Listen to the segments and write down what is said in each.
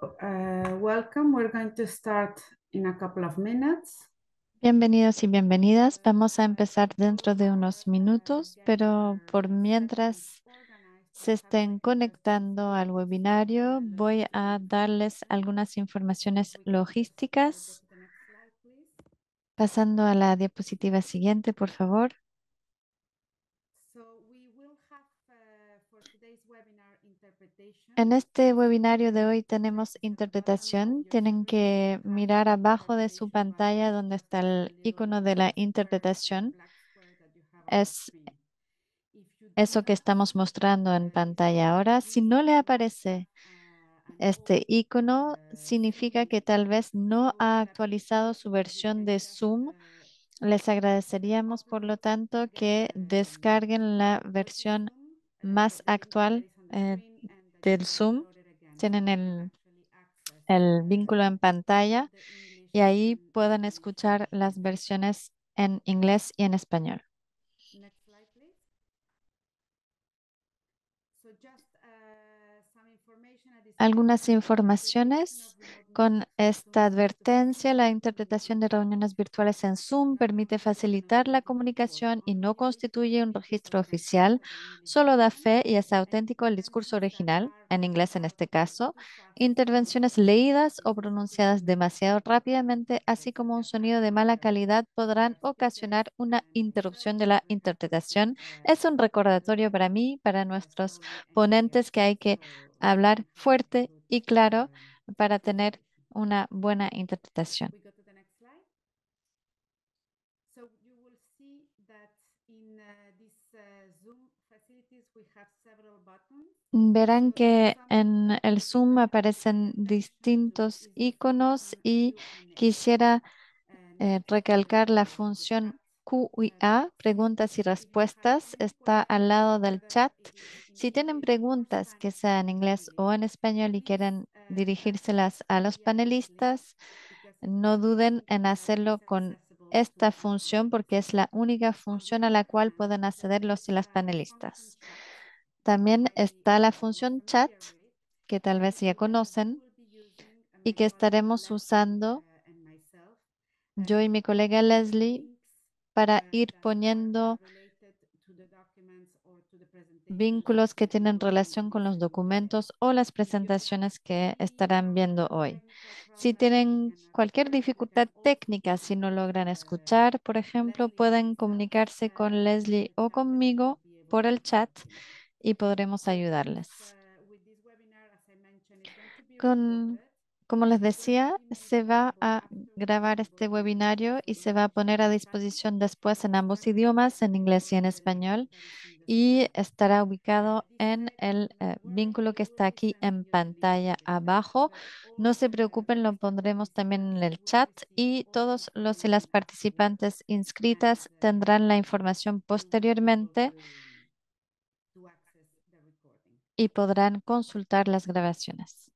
Uh, welcome. We're going to start in a couple of minutes. Bienvenidos y bienvenidas. Vamos a empezar dentro de unos minutos, pero por mientras se estén conectando al webinario, voy a darles algunas informaciones logísticas. Pasando a la diapositiva siguiente, por favor. En este webinario de hoy tenemos interpretación. Tienen que mirar abajo de su pantalla donde está el icono de la interpretación. Es eso que estamos mostrando en pantalla ahora. Si no le aparece este icono, significa que tal vez no ha actualizado su versión de Zoom. Les agradeceríamos, por lo tanto, que descarguen la versión más actual eh, del Zoom. Tienen el, el vínculo en pantalla y ahí pueden escuchar las versiones en inglés y en español. Uh, Algunas informaciones con esta advertencia, la interpretación de reuniones virtuales en Zoom permite facilitar la comunicación y no constituye un registro oficial, solo da fe y es auténtico el discurso original, en inglés en este caso, intervenciones leídas o pronunciadas demasiado rápidamente, así como un sonido de mala calidad podrán ocasionar una interrupción de la interpretación. Es un recordatorio para mí, para nuestros ponentes, que hay que hablar fuerte y claro para tener una buena interpretación. Verán que en el Zoom aparecen distintos iconos y quisiera eh, recalcar la función QA, preguntas y respuestas, está al lado del chat. Si tienen preguntas, que sea en inglés o en español y quieren dirigírselas a los panelistas. No duden en hacerlo con esta función porque es la única función a la cual pueden acceder los y las panelistas. También está la función chat, que tal vez ya conocen, y que estaremos usando yo y mi colega Leslie para ir poniendo vínculos que tienen relación con los documentos o las presentaciones que estarán viendo hoy. Si tienen cualquier dificultad técnica, si no logran escuchar, por ejemplo, pueden comunicarse con Leslie o conmigo por el chat y podremos ayudarles. Con como les decía, se va a grabar este webinario y se va a poner a disposición después en ambos idiomas, en inglés y en español, y estará ubicado en el eh, vínculo que está aquí en pantalla abajo. No se preocupen, lo pondremos también en el chat y todos los y las participantes inscritas tendrán la información posteriormente y podrán consultar las grabaciones.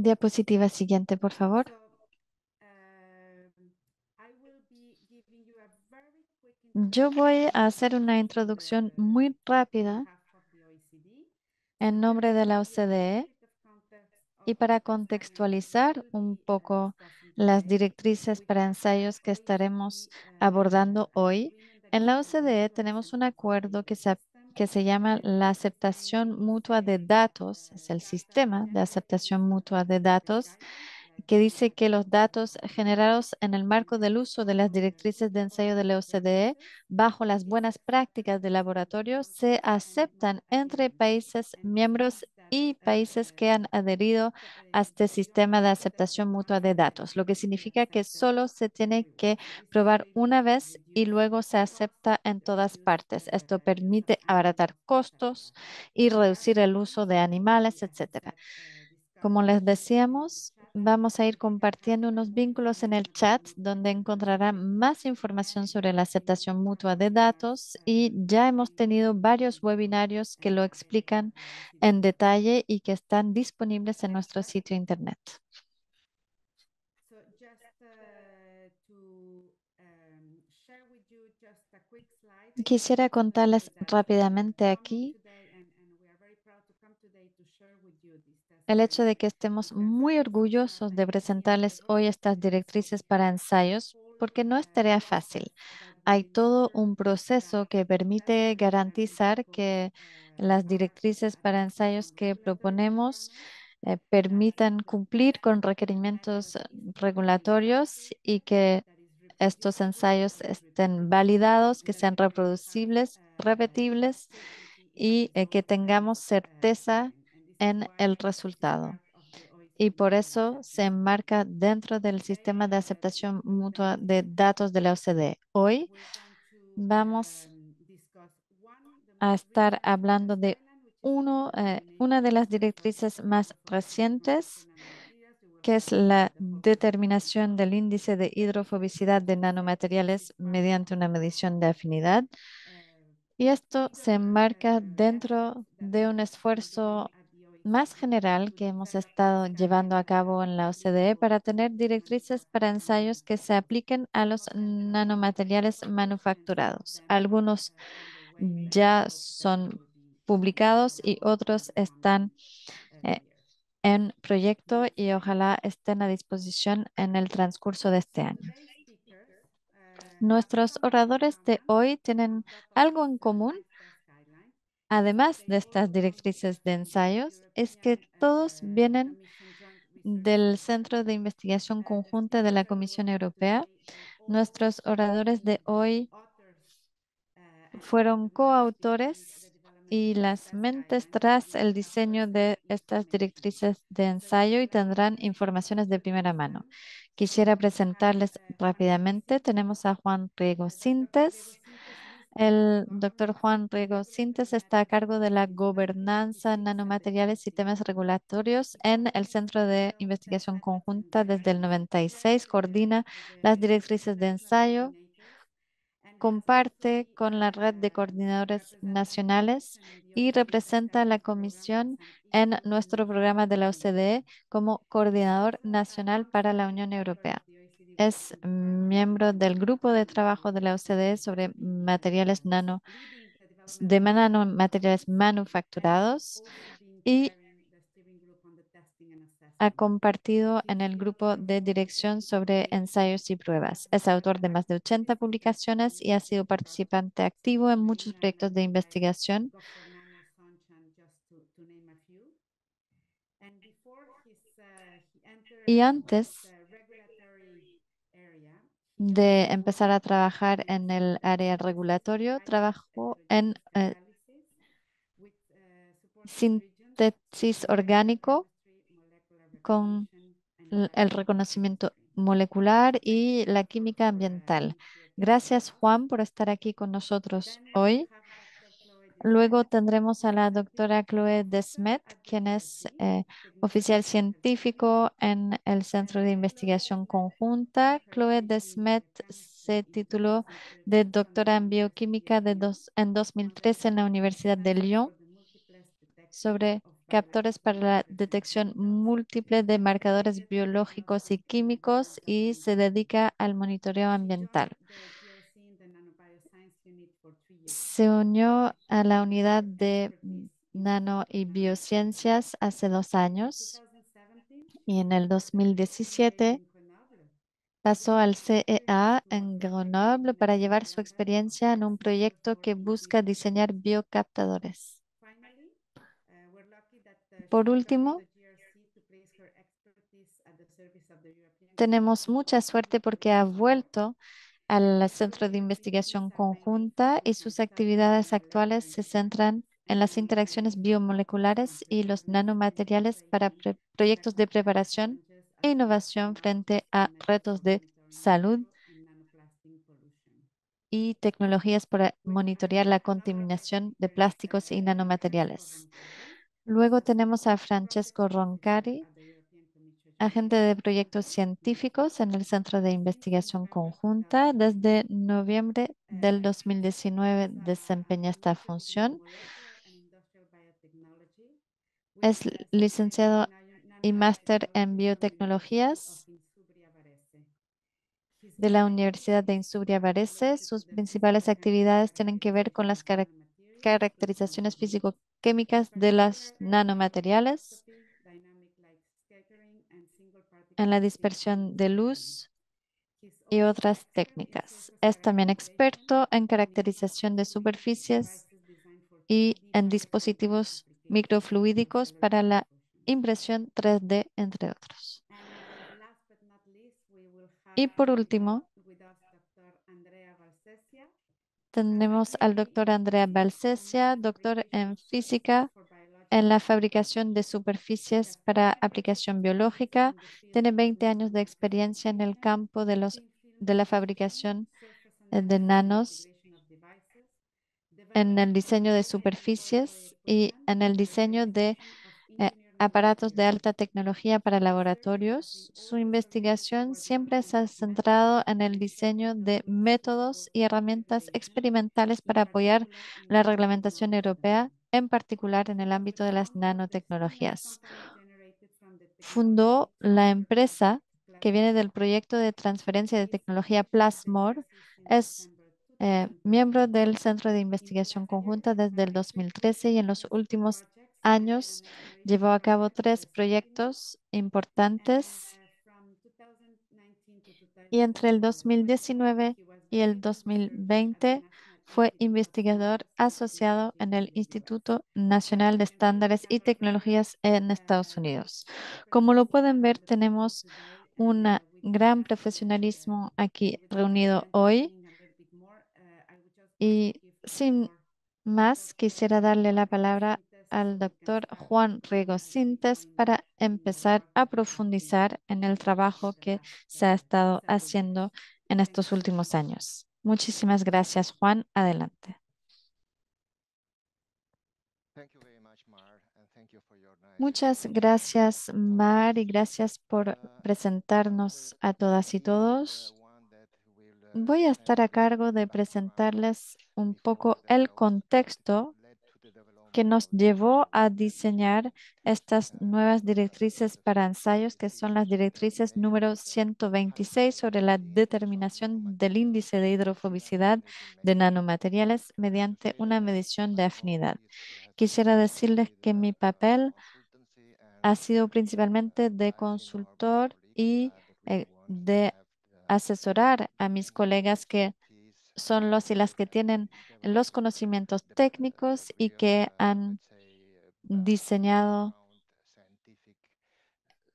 Diapositiva siguiente, por favor. Um, Yo voy a hacer una introducción muy rápida e en nombre de la OCDE e y para contextualizar un poco las directrices para ensayos que estaremos uh, abordando hoy. En la OCDE tenemos un acuerdo que se que se llama la aceptación mutua de datos, es el sistema de aceptación mutua de datos, que dice que los datos generados en el marco del uso de las directrices de ensayo de la OCDE bajo las buenas prácticas de laboratorio se aceptan entre países miembros y países que han adherido a este sistema de aceptación mutua de datos, lo que significa que solo se tiene que probar una vez y luego se acepta en todas partes. Esto permite abaratar costos y reducir el uso de animales, etcétera. Como les decíamos, vamos a ir compartiendo unos vínculos en el chat donde encontrará más información sobre la aceptación mutua de datos y ya hemos tenido varios webinarios que lo explican en detalle y que están disponibles en nuestro sitio internet. Quisiera contarles uh, rápidamente aquí el hecho de que estemos muy orgullosos de presentarles hoy estas directrices para ensayos, porque no es tarea fácil. Hay todo un proceso que permite garantizar que las directrices para ensayos que proponemos eh, permitan cumplir con requerimientos regulatorios y que estos ensayos estén validados, que sean reproducibles, repetibles y eh, que tengamos certeza en el resultado. Y por eso se enmarca dentro del sistema de aceptación mutua de datos de la OCDE. Hoy vamos a estar hablando de uno, eh, una de las directrices más recientes, que es la determinación del índice de hidrofobicidad de nanomateriales mediante una medición de afinidad. Y esto se enmarca dentro de un esfuerzo más general que hemos estado llevando a cabo en la OCDE para tener directrices para ensayos que se apliquen a los nanomateriales manufacturados. Algunos ya son publicados y otros están eh, en proyecto y ojalá estén a disposición en el transcurso de este año. Nuestros oradores de hoy tienen algo en común Además de estas directrices de ensayos, es que todos vienen del Centro de Investigación Conjunta de la Comisión Europea. Nuestros oradores de hoy fueron coautores y las mentes tras el diseño de estas directrices de ensayo y tendrán informaciones de primera mano. Quisiera presentarles rápidamente. Tenemos a Juan Riego Sintes, el doctor Juan Riego Sintes está a cargo de la gobernanza en nanomateriales y temas regulatorios en el Centro de Investigación Conjunta desde el 96. Coordina las directrices de ensayo, comparte con la red de coordinadores nacionales y representa a la comisión en nuestro programa de la OCDE como coordinador nacional para la Unión Europea es miembro del grupo de trabajo de la OCDE sobre materiales nano, de nanomateriales manufacturados y ha compartido en el grupo de dirección sobre ensayos y pruebas. Es autor de más de 80 publicaciones y ha sido participante activo en muchos proyectos de investigación. Y antes de empezar a trabajar en el área regulatorio, trabajo en eh, síntesis orgánico con el reconocimiento molecular y la química ambiental. Gracias, Juan, por estar aquí con nosotros hoy. Luego tendremos a la doctora Chloe Desmet, quien es eh, oficial científico en el Centro de Investigación Conjunta. Chloe Desmet se tituló de doctora en bioquímica en 2013 en la Universidad de Lyon sobre captores para la detección múltiple de marcadores biológicos y químicos y se dedica al monitoreo ambiental se unió a la unidad de nano y biociencias hace dos años y en el 2017 pasó al CEA en Grenoble para llevar su experiencia en un proyecto que busca diseñar biocaptadores. Por último, tenemos mucha suerte porque ha vuelto al Centro de Investigación Conjunta y sus actividades actuales se centran en las interacciones biomoleculares y los nanomateriales para proyectos de preparación e innovación frente a retos de salud y tecnologías para monitorear la contaminación de plásticos y nanomateriales. Luego tenemos a Francesco Roncari, agente de proyectos científicos en el Centro de Investigación Conjunta. Desde noviembre del 2019 desempeña esta función. Es licenciado y máster en biotecnologías de la Universidad de Insubria Varese. Sus principales actividades tienen que ver con las caracterizaciones físico de los nanomateriales en la dispersión de luz y otras técnicas. Es también experto en caracterización de superficies y en dispositivos microfluídicos para la impresión 3D, entre otros. Y por último, tenemos al doctor Andrea Balsesia, doctor en física en la fabricación de superficies para aplicación biológica. Tiene 20 años de experiencia en el campo de, la fabricación eh, de nanos, en el diseño de superficies y en el diseño de eh, aparatos de alta tecnología para laboratorios. Su investigación siempre se ha centrado en el diseño de métodos y herramientas experimentales para apoyar la reglamentación europea en particular en el ámbito de las nanotecnologías. Fundó la empresa que viene del proyecto de transferencia de tecnología Plasmor. Es eh, miembro del Centro de Investigación Conjunta desde el 2013 y en los últimos años llevó a cabo tres proyectos importantes y entre el 2019 y el 2020 fue investigador asociado en el Instituto Nacional de Estándares y Tecnologías en Estados Unidos. Como lo pueden ver, tenemos un gran profesionalismo aquí reunido hoy. Y sin más, quisiera darle la palabra al doctor Juan Riego Sintes para empezar a profundizar en el trabajo que se ha estado haciendo en estos últimos años. Muchísimas gracias, Juan. Adelante. Muchas gracias, Mar, y gracias por uh, presentarnos a todas y todos. Uh, Voy a estar a cargo de presentarles un poco el contexto que nos llevó a diseñar estas nuevas directrices para ensayos, que son las directrices número 126 sobre la determinación del índice de hidrofobicidad de nanomateriales mediante una medición de afinidad. Quisiera decirles que mi papel ha sido principalmente de consultor y eh, de asesorar a mis colegas que son los y las que tienen los conocimientos técnicos y que han diseñado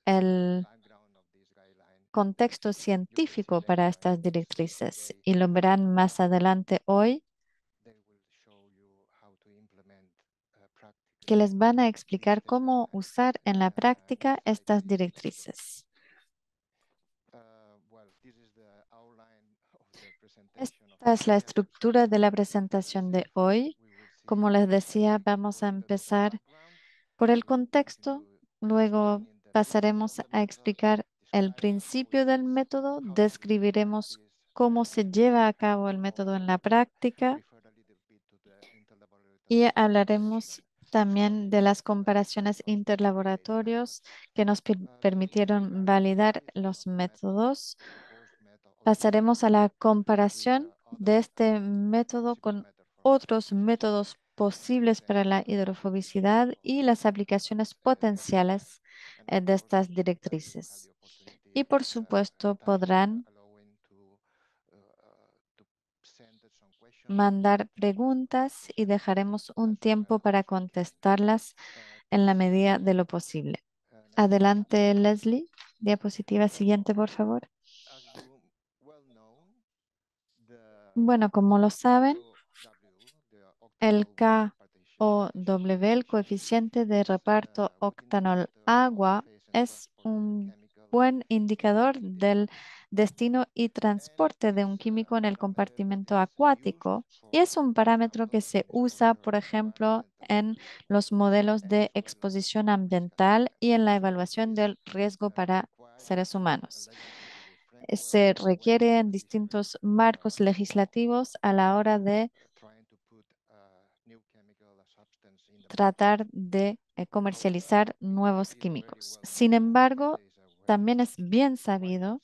el contexto científico para estas directrices y lo verán más adelante hoy que les van a explicar cómo usar en la práctica estas directrices. es la estructura de la presentación de hoy. Como les decía, vamos a empezar por el contexto, luego pasaremos a explicar el principio del método, describiremos cómo se lleva a cabo el método en la práctica y hablaremos también de las comparaciones interlaboratorios que nos permitieron validar los métodos. Pasaremos a la comparación de este método con otros métodos posibles para la hidrofobicidad y las aplicaciones potenciales eh, de estas directrices. Y por supuesto podrán mandar preguntas y dejaremos un tiempo para contestarlas en la medida de lo posible. Adelante, Leslie. Diapositiva siguiente, por favor. Bueno, como lo saben, el KOW, el coeficiente de reparto octanol agua, es un buen indicador del destino y transporte de un químico en el compartimento acuático y es un parámetro que se usa, por ejemplo, en los modelos de exposición ambiental y en la evaluación del riesgo para seres humanos se requieren distintos marcos legislativos a la hora de tratar de eh, comercializar nuevos químicos. Sin embargo, también es bien sabido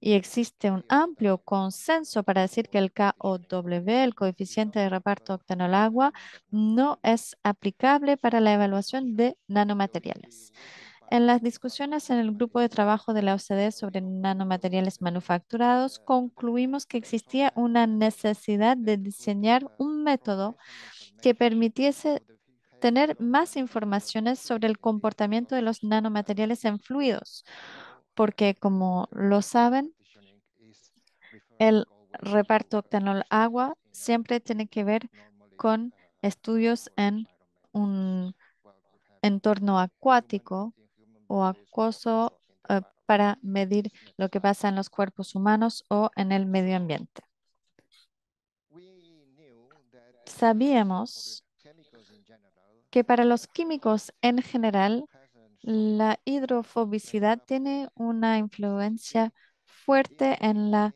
y existe un amplio consenso para decir que el KOW, el coeficiente de reparto al agua, no es aplicable para la evaluación de nanomateriales. En las discusiones en el grupo de trabajo de la OCDE sobre nanomateriales manufacturados, concluimos que existía una necesidad de diseñar un método que permitiese tener más informaciones sobre el comportamiento de los nanomateriales en fluidos, porque como lo saben, el reparto octanol-agua siempre tiene que ver con estudios en un entorno acuático o acoso eh, para medir lo que pasa en los cuerpos humanos o en el medio ambiente. Sabíamos que para los químicos en general, la hidrofobicidad tiene una influencia fuerte en la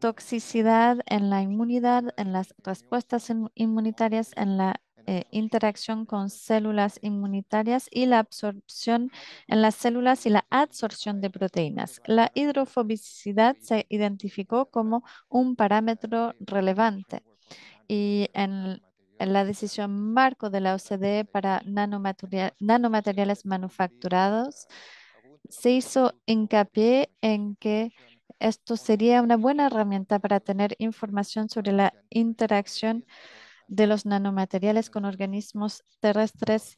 toxicidad, en la inmunidad, en las respuestas inmunitarias, en la eh, interacción con células inmunitarias y la absorción en las células y la absorción de proteínas. La hidrofobicidad se identificó como un parámetro relevante y en la decisión marco de la OCDE para nanomateriales manufacturados se hizo hincapié en que esto sería una buena herramienta para tener información sobre la interacción de los nanomateriales con organismos terrestres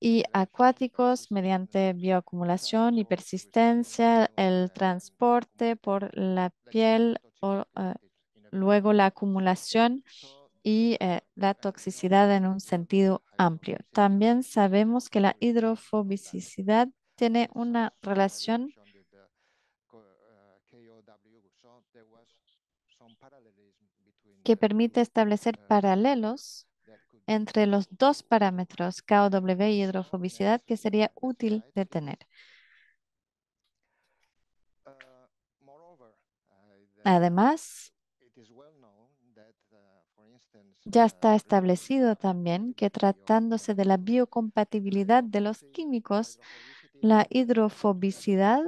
y acuáticos mediante bioacumulación y persistencia, el transporte por la piel, o, eh, luego la acumulación y eh, la toxicidad en un sentido amplio. También sabemos que la hidrofobicidad tiene una relación que permite establecer paralelos entre los dos parámetros, KOW y hidrofobicidad, que sería útil de tener. Además, ya está establecido también que tratándose de la biocompatibilidad de los químicos, la hidrofobicidad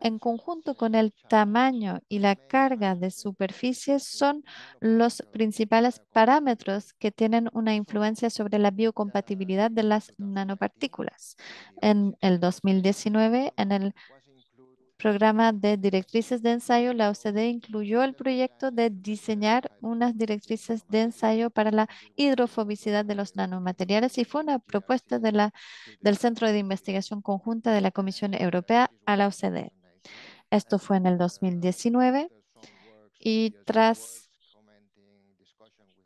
en conjunto con el tamaño y la carga de superficie son los principales parámetros que tienen una influencia sobre la biocompatibilidad de las nanopartículas. En el 2019, en el programa de directrices de ensayo, la OCDE incluyó el proyecto de diseñar unas directrices de ensayo para la hidrofobicidad de los nanomateriales y fue una propuesta del Centro de Investigación Conjunta de la Comisión Europea a la OCDE. Esto fue en el 2019 y tras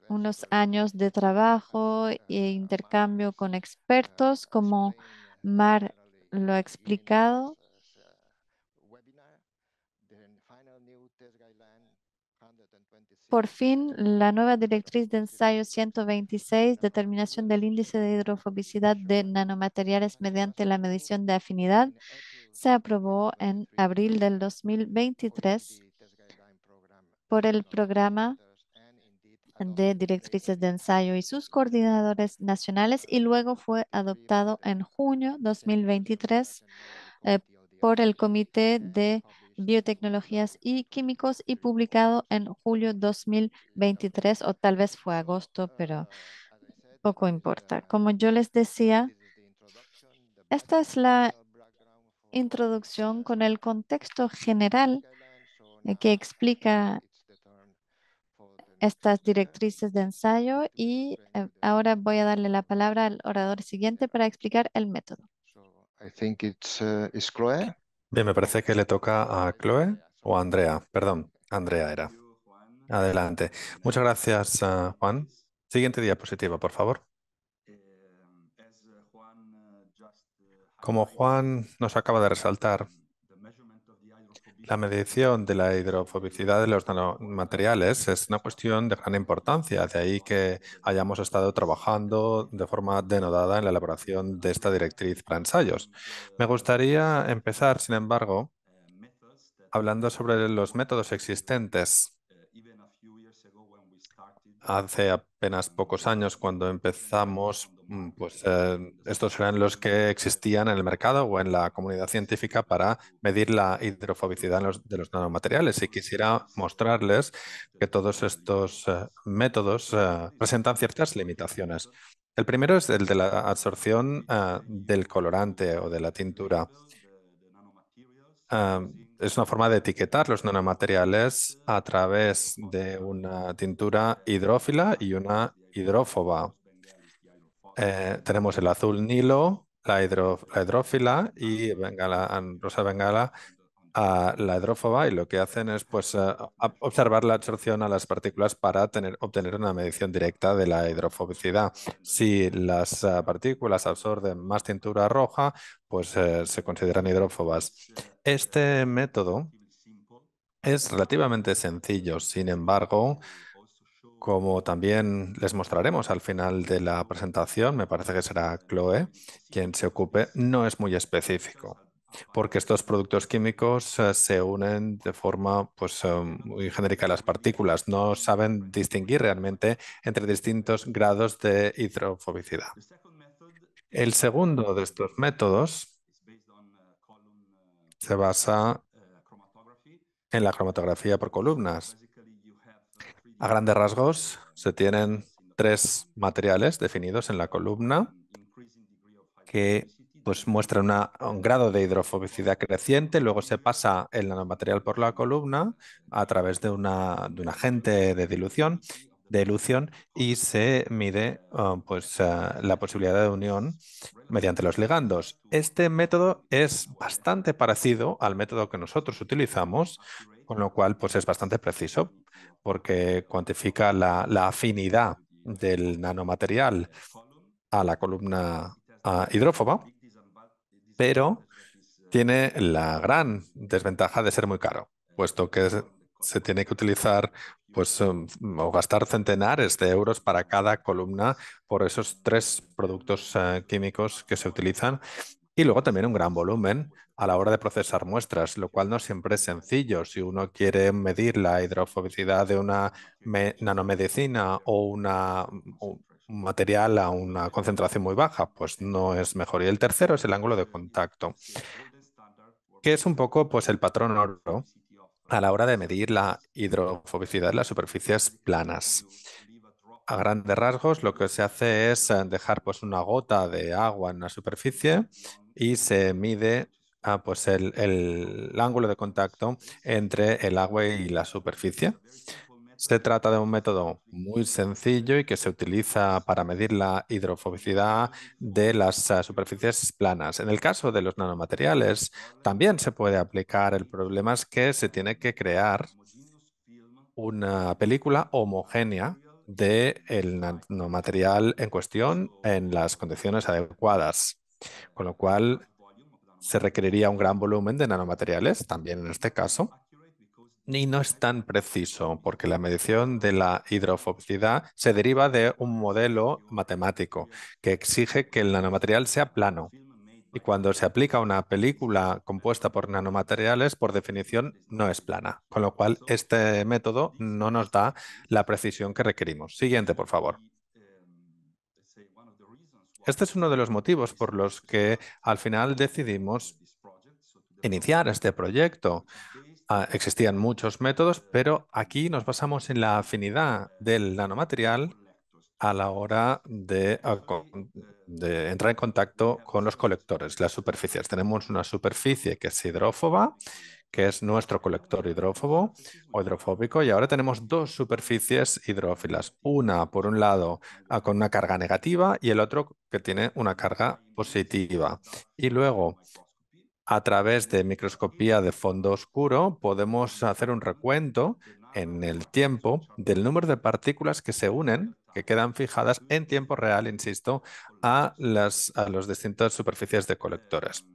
unos años de trabajo e intercambio con expertos, como Mar lo ha explicado, por fin la nueva directriz de ensayo 126, determinación del índice de hidrofobicidad de nanomateriales mediante la medición de afinidad, se aprobó en abril del 2023 por el programa de directrices de ensayo y sus coordinadores nacionales y luego fue adoptado en junio 2023 eh, por el Comité de Biotecnologías y Químicos y publicado en julio 2023 o tal vez fue agosto, pero poco importa. Como yo les decía, esta es la introducción con el contexto general que explica estas directrices de ensayo y eh, ahora voy a darle la palabra al orador siguiente para explicar el método. Bien, uh, me parece que le toca a Chloe o a Andrea. Perdón, Andrea era. Adelante. Muchas gracias, uh, Juan. Siguiente diapositiva, por favor. Como Juan nos acaba de resaltar, la medición de la hidrofobicidad de los nanomateriales es una cuestión de gran importancia, de ahí que hayamos estado trabajando de forma denodada en la elaboración de esta directriz para ensayos. Me gustaría empezar, sin embargo, hablando sobre los métodos existentes. Hace apenas pocos años, cuando empezamos Mm, pues eh, estos eran los que existían en el mercado o en la comunidad científica para medir la hidrofobicidad de los nanomateriales. Y quisiera mostrarles que todos estos eh, métodos eh, presentan ciertas limitaciones. El primero es el de la absorción del colorante o de la tintura. es una forma de etiquetar los nanomateriales a través de una tintura hidrófila y una hidrófoba. Eh, tenemos el azul Nilo, la, hidrófila y rosa bengala, a la hidrófoba y lo que hacen es pues eh, observar la absorción a las partículas para tener, obtener una medición directa de la hidrofobicidad. Si las eh, partículas absorben más tintura roja, pues se consideran hidrófobas. Este método es relativamente sencillo, sin embargo, como también les mostraremos al final de la presentación, me parece que será Chloe quien se ocupe, no es muy específico, porque estos productos químicos eh, se unen de forma pues, eh, muy genérica a las partículas, no saben distinguir realmente entre distintos grados de hidrofobicidad. El segundo de estos métodos se basa en la cromatografía por columnas, a grandes rasgos, se tienen tres materiales definidos en la columna que pues, muestran un grado de hidrofobicidad creciente, luego se pasa el nanomaterial por la columna a través de, una, de un agente de dilución de y se mide eh, pues, eh, la posibilidad de unión mediante los ligandos. Este método es bastante parecido al método que nosotros utilizamos con lo cual, pues es bastante preciso porque cuantifica la, afinidad del nanomaterial a la columna hidrófoba, pero tiene la gran desventaja de ser muy caro, puesto que se tiene que utilizar pues, um, o gastar centenares de euros para cada columna por esos tres productos eh, químicos que se utilizan y luego también un gran volumen a la hora de procesar muestras, lo cual no siempre es sencillo. Si uno quiere medir la hidrofobicidad de una nanomedicina o una, un material a una concentración muy baja, pues no es mejor. Y el tercero es el ángulo de contacto, que es un poco pues, el patrón oro a la hora de medir la hidrofobicidad de las superficies planas a grandes rasgos lo que se hace es eh, dejar pues una gota de agua en la superficie y se mide Ah, pues el, ángulo de contacto entre el agua y la superficie. Se trata de un método muy sencillo y que se utiliza para medir la hidrofobicidad de las eh, superficies planas. En el caso de los nanomateriales, también se puede aplicar. El problema es que se tiene que crear una película homogénea del nanomaterial en cuestión en las condiciones adecuadas, con lo cual se requeriría un gran volumen de nanomateriales, también en este caso, y no es tan preciso porque la medición de la hidrofobicidad se deriva de un modelo matemático que exige que el nanomaterial sea plano. Y cuando se aplica una película compuesta por nanomateriales, por definición, no es plana, con lo cual este método no nos da la precisión que requerimos. Siguiente, por favor. Este es uno de los motivos por los que al final decidimos iniciar este proyecto. Ah, existían muchos métodos, pero aquí nos basamos en la afinidad del nanomaterial a la hora de, ah, entrar en contacto con los colectores, las superficies. Tenemos una superficie que es hidrófoba, que es nuestro colector hidrófobo o hidrofóbico. Y ahora tenemos dos superficies hidrófilas. Una, por un lado, ah, con una carga negativa y el otro que tiene una carga positiva. Y luego, a través de microscopía de fondo oscuro, podemos hacer un recuento en el tiempo del número de partículas que se unen, que quedan fijadas en tiempo real, insisto, a las a las distintas superficies de colectores.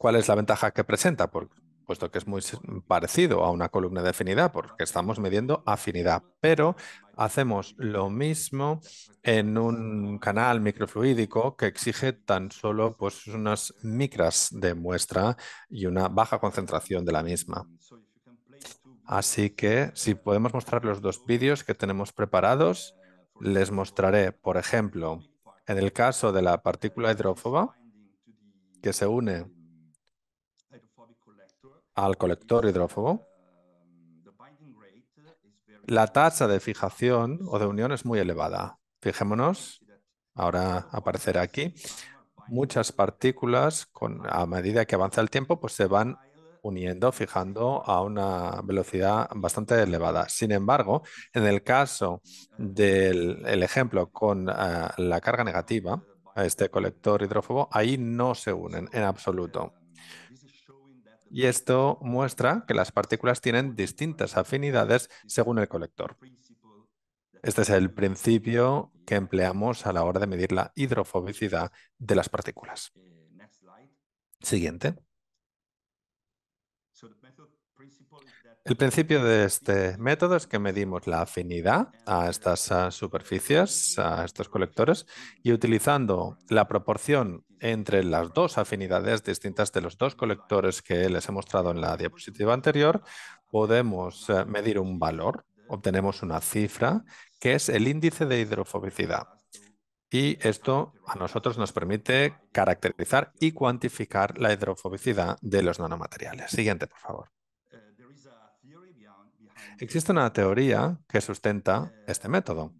¿Cuál es la ventaja que presenta? puesto que es muy parecido a una columna de afinidad, porque estamos midiendo afinidad, pero hacemos lo mismo en un canal microfluídico que exige tan solo pues, unas micras de muestra y una baja concentración de la misma. Así que si podemos mostrar los dos vídeos que tenemos preparados, les mostraré, por ejemplo, en el caso de la partícula hidrófoba, que se une al colector hidrófobo, la tasa de fijación o de unión es muy elevada. Fijémonos, ahora aparecerá aquí, muchas partículas con, a medida que avanza el tiempo pues se van uniendo, fijando a una velocidad bastante elevada. Sin embargo, en el caso del ejemplo con eh, la carga negativa, a este colector hidrófobo, ahí no se unen en absoluto y esto muestra que las partículas tienen distintas afinidades según el colector. Este es el principio que empleamos a la hora de medir la hidrofobicidad de las partículas. Siguiente. El principio de este método es que medimos la afinidad a uh, estas uh, superficies, a estos colectores, y utilizando la proporción entre las dos afinidades distintas de los dos colectores que les he mostrado en la diapositiva anterior, podemos uh, medir un valor, obtenemos una cifra, que es el índice de hidrofobicidad. Y esto a nosotros nos permite caracterizar y cuantificar la hidrofobicidad de los nanomateriales. Siguiente, por favor. Existe una teoría que sustenta este método.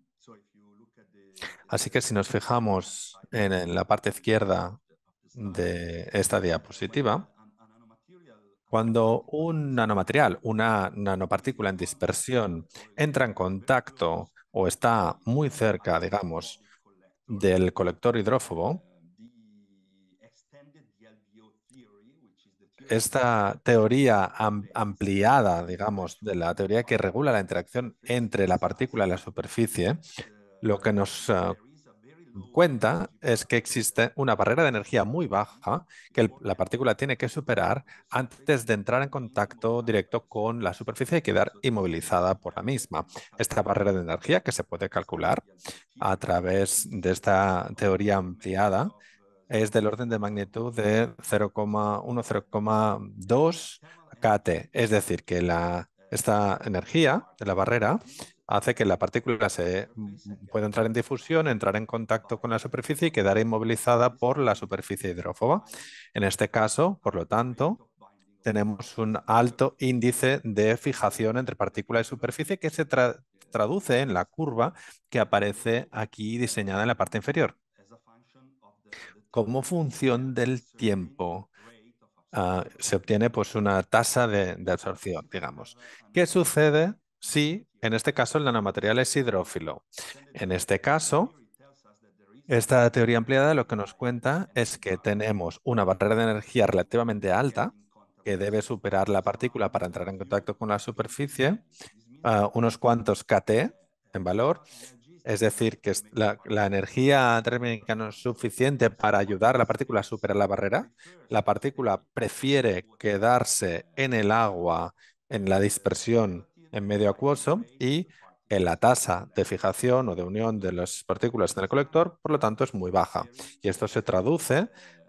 Así que si nos fijamos en la parte izquierda de esta diapositiva, cuando un nanomaterial, una nanopartícula en dispersión, entra en contacto o está muy cerca, digamos, del colector hidrófobo, esta teoría ampliada, digamos, de la teoría que regula la interacción entre la partícula y la superficie, lo que nos eh, cuenta es que existe una barrera de energía muy baja que la partícula tiene que superar antes de entrar en contacto directo con la superficie y quedar inmovilizada por la misma. Esta barrera de energía que se puede calcular a través de esta teoría ampliada es del orden de magnitud de 0,1-0,2 KT. Es decir, que la, esta energía de la barrera hace que la partícula se mm, pueda entrar en difusión, entrar en contacto con la superficie y quedar inmovilizada por la superficie hidrófoba. En este caso, por lo tanto, tenemos un alto índice de fijación entre partícula y superficie que se traduce en la curva que aparece aquí diseñada en la parte inferior como función del tiempo. Ah, se obtiene pues una tasa de, absorción, digamos. ¿Qué sucede si, en este caso, el nanomaterial es hidrófilo? En este caso, esta teoría ampliada lo que nos cuenta es que tenemos una barrera de energía relativamente alta que debe superar la partícula para entrar en contacto con la superficie, ah, unos cuantos kT en valor, es decir, que la, energía térmica no es suficiente para ayudar a la partícula a superar la barrera. La partícula prefiere quedarse en el agua, en la dispersión en medio acuoso y en la tasa de fijación o de unión de las partículas en el colector, por lo tanto, es muy baja. Y esto se traduce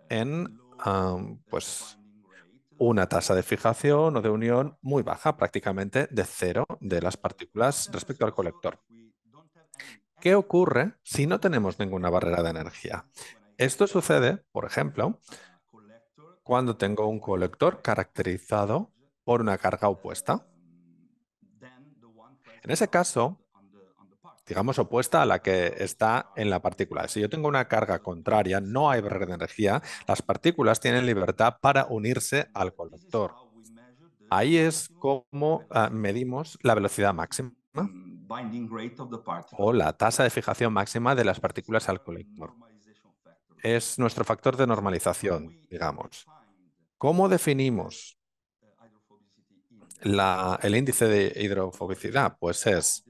en pues, una tasa de fijación o de unión muy baja, prácticamente de cero de las partículas respecto al colector. ¿Qué ocurre si no tenemos ninguna barrera de energía? Esto sucede, por ejemplo, cuando tengo un colector caracterizado por una carga opuesta. En ese caso, digamos, opuesta a la que está en la partícula. Si yo tengo una carga contraria, no hay barrera de energía, las partículas tienen libertad para unirse al colector. Ahí es como ah, medimos la velocidad máxima o la tasa de fijación máxima de las partículas al colector. Es nuestro factor de normalización, digamos. ¿Cómo definimos el índice de hidrofobicidad? Pues es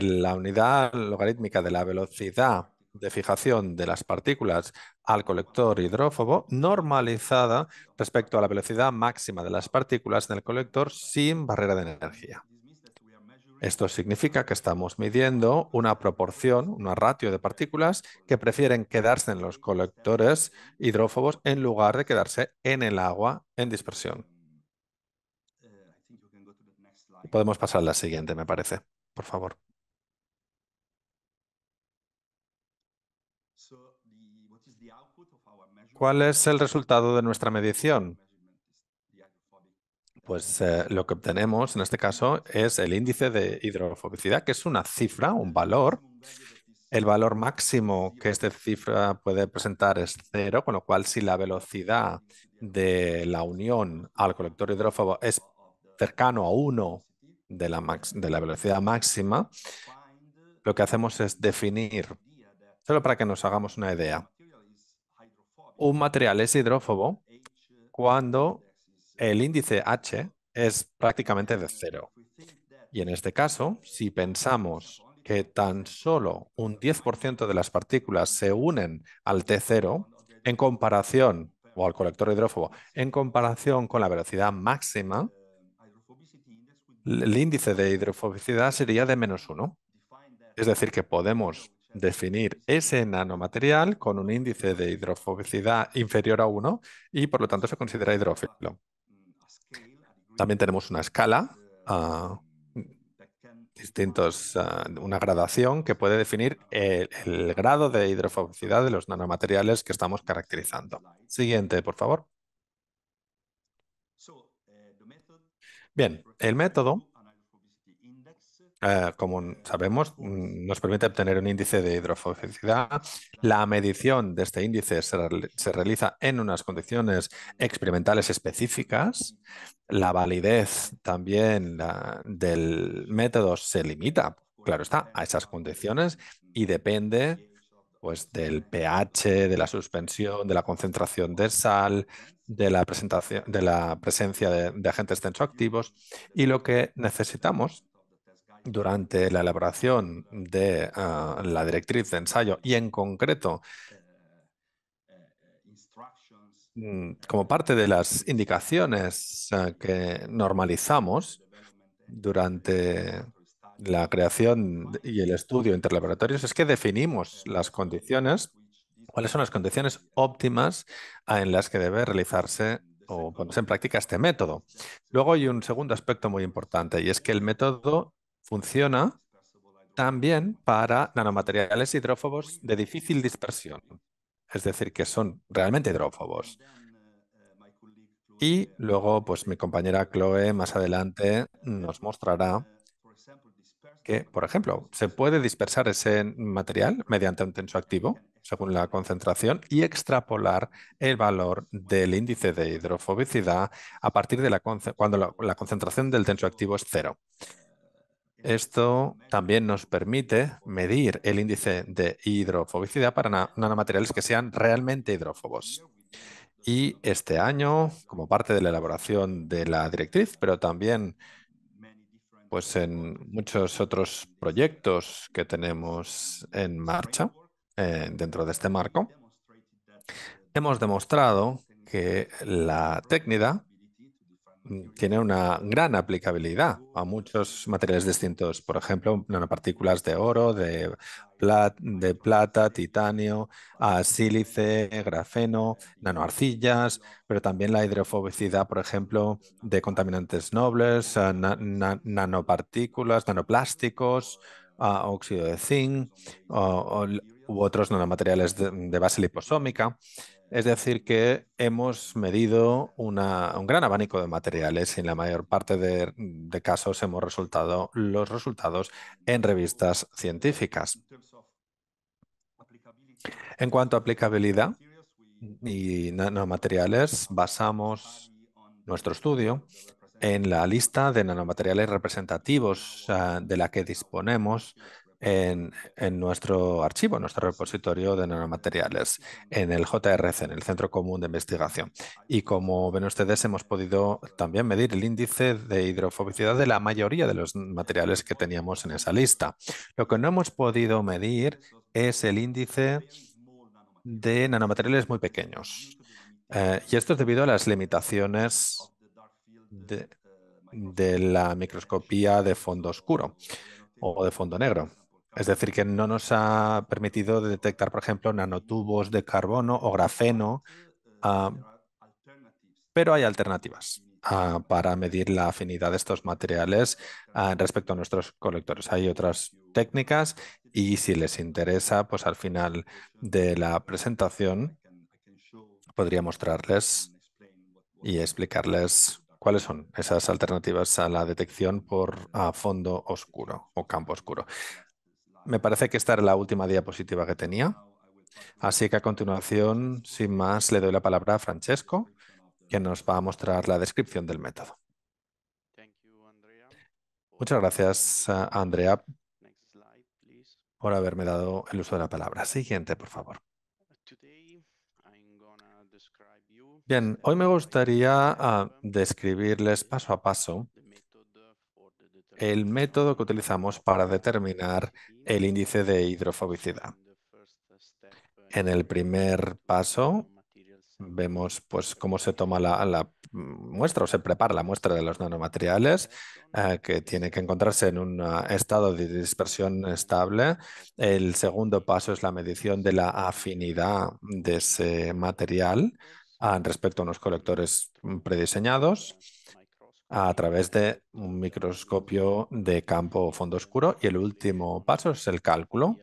la unidad logarítmica de la velocidad de fijación de las partículas al colector hidrófobo normalizada respecto a la velocidad máxima de las partículas en el colector sin barrera de energía. Esto significa que estamos midiendo una proporción, una ratio de partículas que prefieren quedarse en los colectores hidrófobos en lugar de quedarse en el agua en dispersión. Podemos pasar a la siguiente, me parece, por favor. ¿Cuál es el resultado de nuestra medición? Pues eh, lo que obtenemos en este caso es el índice de hidrofobicidad, que es una cifra, un valor. El valor máximo que esta cifra puede presentar es cero, con lo cual si la velocidad de la unión al colector hidrófobo es cercano a uno de la, de la velocidad máxima, lo que hacemos es definir, solo para que nos hagamos una idea, un material es hidrófobo cuando el índice H es prácticamente de cero. Y en este caso, si pensamos que tan solo un 10% de las partículas se unen al T0 en comparación, o al colector hidrófobo, en comparación con la velocidad máxima, el índice de hidrofobicidad sería de menos uno. Es decir, que podemos definir ese nanomaterial con un índice de hidrofobicidad inferior a uno y por lo tanto se considera hidrófilo. También tenemos una escala, ah, distintos, ah, una gradación que puede definir el grado de hidrofobicidad de los nanomateriales que estamos caracterizando. Siguiente, por favor. Bien, el método eh, como sabemos, mm, nos permite obtener un índice de hidrofobicidad. La medición de este índice se, realiza en unas condiciones experimentales específicas. La validez también del método se limita, claro está, a esas condiciones y depende pues del pH, de la suspensión, de la concentración de sal, de la, presentación, de la presencia de, de agentes tensoactivos. Y lo que necesitamos durante la elaboración de ah, la directriz de ensayo y en concreto mm, como parte de las indicaciones ah, que normalizamos durante la creación y el estudio entre es que definimos las condiciones, cuáles son las condiciones óptimas en las que debe realizarse o ponerse en práctica este método. Luego hay un segundo aspecto muy importante y es que el método Funciona también para nanomateriales hidrófobos de difícil dispersión, es decir, que son realmente hidrófobos. Y luego, pues mi compañera Chloe más adelante nos mostrará que, por ejemplo, se puede dispersar ese material mediante un tenso activo según la concentración y extrapolar el valor del índice de hidrofobicidad a partir de la, cuando la, concentración del tenso activo es cero. Esto también nos permite medir el índice de hidrofobicidad para nanomateriales que sean realmente hidrófobos. Y este año, como parte de la elaboración de la directriz, pero también pues en muchos otros proyectos que tenemos en marcha eh, dentro de este marco, hemos demostrado que la técnica Mm, tiene una gran aplicabilidad a muchos materiales distintos, por ejemplo, nanopartículas de oro, de, de plata, titanio, sílice, grafeno, nanoarcillas, pero también la hidrofobicidad, por ejemplo, de contaminantes nobles, eh, nanopartículas, nanoplásticos, óxido de zinc o, u otros nanomateriales de base liposómica. Es decir, que hemos medido un gran abanico de materiales y en la mayor parte de, casos hemos resultado los resultados en revistas científicas. En cuanto a aplicabilidad y nanomateriales, basamos nuestro estudio en la lista de nanomateriales representativos de la que disponemos en, nuestro archivo, en nuestro repositorio de nanomateriales, en el JRC, en el Centro Común de Investigación. Y como ven ustedes, hemos podido también medir el índice de hidrofobicidad de la mayoría de los materiales que teníamos en esa lista. Lo que no hemos podido medir es el índice de nanomateriales muy pequeños. Eh, y esto es debido a las limitaciones de la microscopía de fondo oscuro o de fondo negro. Es decir, que no nos ha permitido detectar, por ejemplo, nanotubos de carbono o grafeno, ah, pero hay alternativas ah, para medir la afinidad de estos materiales ah, respecto a nuestros colectores. Hay otras técnicas y si les interesa, pues al final de la presentación podría mostrarles y explicarles cuáles son esas alternativas a la detección por fondo oscuro o campo oscuro me parece que esta era la última diapositiva que tenía. Así que a continuación, sin más, le doy la palabra a Francesco, que nos va a mostrar la descripción del método. Muchas gracias, eh, Andrea, por haberme dado el uso de la palabra. Siguiente, por favor. Bien, hoy me gustaría eh, describirles paso a paso el método que utilizamos para determinar el índice de hidrofobicidad. En el primer paso vemos pues, cómo se toma la, muestra o se prepara la muestra de los nanomateriales eh, que tiene que encontrarse en un ah, estado de dispersión estable. El segundo paso es la medición de la afinidad de ese material ah, respecto a unos colectores prediseñados a través de un microscopio de campo fondo oscuro y el último paso es el cálculo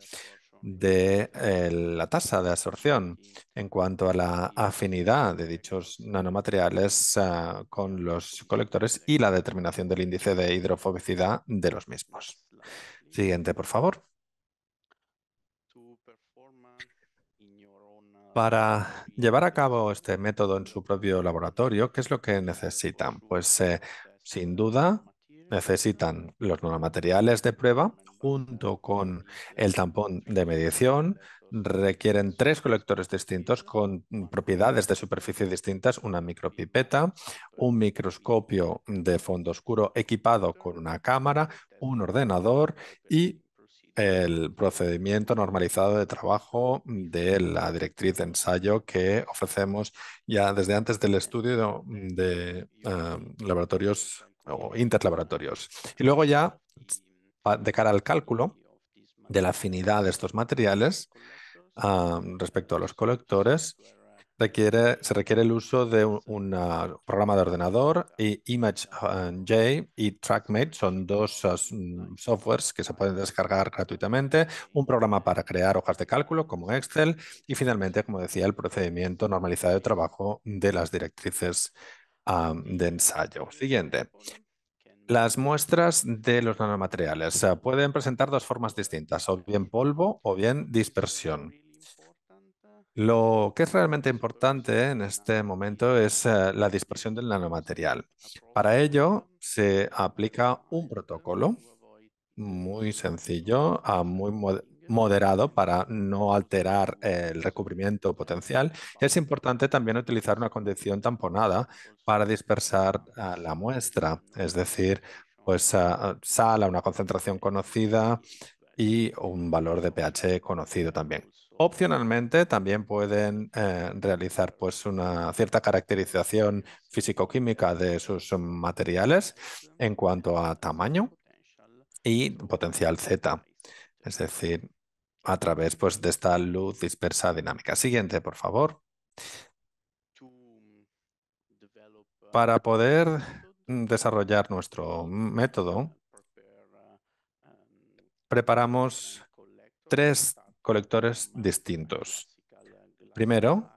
de eh, la tasa de absorción en cuanto a la afinidad de dichos nanomateriales ah, con los colectores y la determinación del índice de hidrofobicidad de los mismos. Siguiente, por favor. Para llevar a cabo este método en su propio laboratorio, ¿qué es lo que necesitan? Pues eh, sin duda necesitan los materiales de prueba junto con el tampón de medición. Requieren tres colectores distintos con propiedades de superficie distintas, una micropipeta, un microscopio de fondo oscuro equipado con una cámara, un ordenador y el procedimiento normalizado de trabajo de la directriz de ensayo que ofrecemos ya desde antes del estudio de, ah, laboratorios o interlaboratorios. Y luego ya, de cara al cálculo de la afinidad de estos materiales ah, respecto a los colectores, se requiere el uso de un, programa de ordenador y ImageJ ah, y TrackMate son dos ah, mm, softwares que se pueden descargar gratuitamente, un programa para crear hojas de cálculo como Excel y finalmente, como decía, el procedimiento normalizado de trabajo de las directrices ah, de ensayo. Siguiente. Las muestras de los nanomateriales pueden presentar dos formas distintas, o bien polvo o bien dispersión. Lo que es realmente importante en este momento es eh, la dispersión del nanomaterial. Para ello se aplica un protocolo muy sencillo, ah, muy moderado para no alterar el recubrimiento potencial. Es importante también utilizar una condición tamponada para dispersar ah, la muestra, es decir, pues ah, sal a una concentración conocida y un valor de pH conocido también. Opcionalmente también pueden eh, realizar pues, una cierta caracterización físico-química de sus materiales en cuanto a tamaño y potencial Z, es decir, a través pues, de esta luz dispersa dinámica. Siguiente, por favor. Para poder desarrollar nuestro método, preparamos tres colectores distintos. Primero,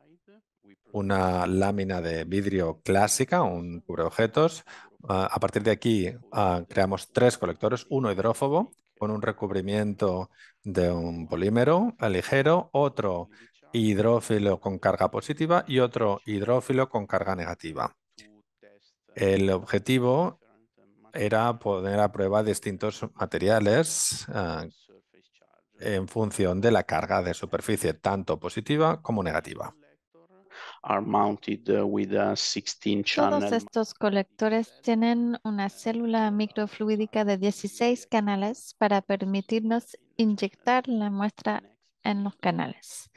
una lámina de vidrio clásica, un cubreobjetos. Ah, a partir de aquí ah, creamos tres colectores, uno hidrófobo con un recubrimiento de un polímero ligero, otro hidrófilo con carga positiva y otro hidrófilo con carga negativa. El objetivo era poder a prueba distintos materiales ah, en función de la carga de superficie, tanto positiva como negativa. Uh, Todos estos colectores tienen una célula microfluídica de 16 canales para permitirnos inyectar la muestra en los canales.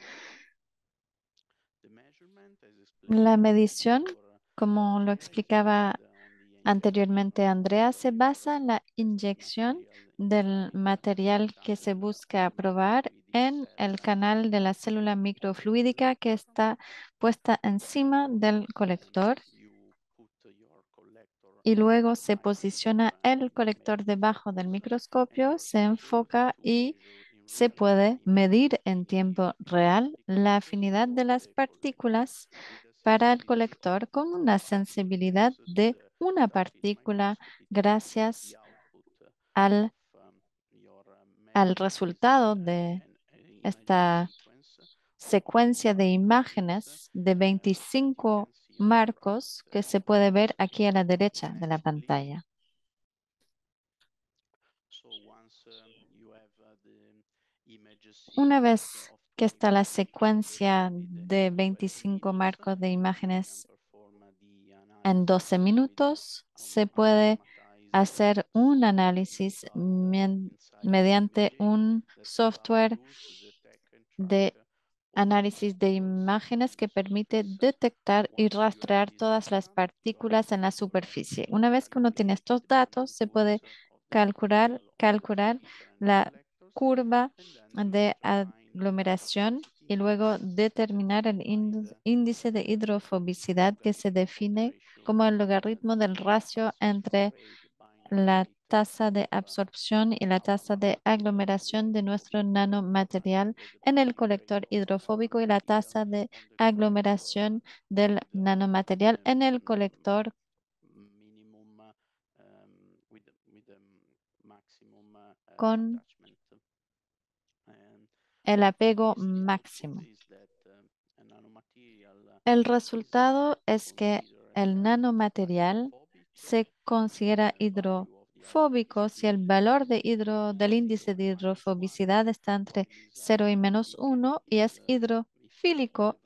La medición, como lo explicaba anteriormente Andrea, se basa en la inyección del material que se busca probar en el canal de la célula microfluídica que está puesta encima del colector y luego se posiciona el colector debajo del microscopio, se enfoca y se puede medir en tiempo real la afinidad de las partículas para el colector con una sensibilidad de una partícula gracias al al resultado de esta secuencia de imágenes de 25 marcos que se puede ver aquí a la derecha de la pantalla. Una vez que está la secuencia de 25 marcos de imágenes en 12 minutos, se puede hacer un análisis mediante un software de análisis de imágenes que permite detectar y rastrear todas las partículas en la superficie. Una vez que uno tiene estos datos, se puede calcular, calcular la curva de aglomeración y luego determinar el índice de hidrofobicidad que se define como el logaritmo del ratio entre la tasa de absorción y la tasa de aglomeración de nuestro nanomaterial en el colector hidrofóbico y la tasa de aglomeración del nanomaterial en el colector con el apego máximo. El resultado es que el nanomaterial se considera hidrofóbico si el valor de hidro, del índice de hidrofobicidad está entre 0 y menos 1 y es hidrofílico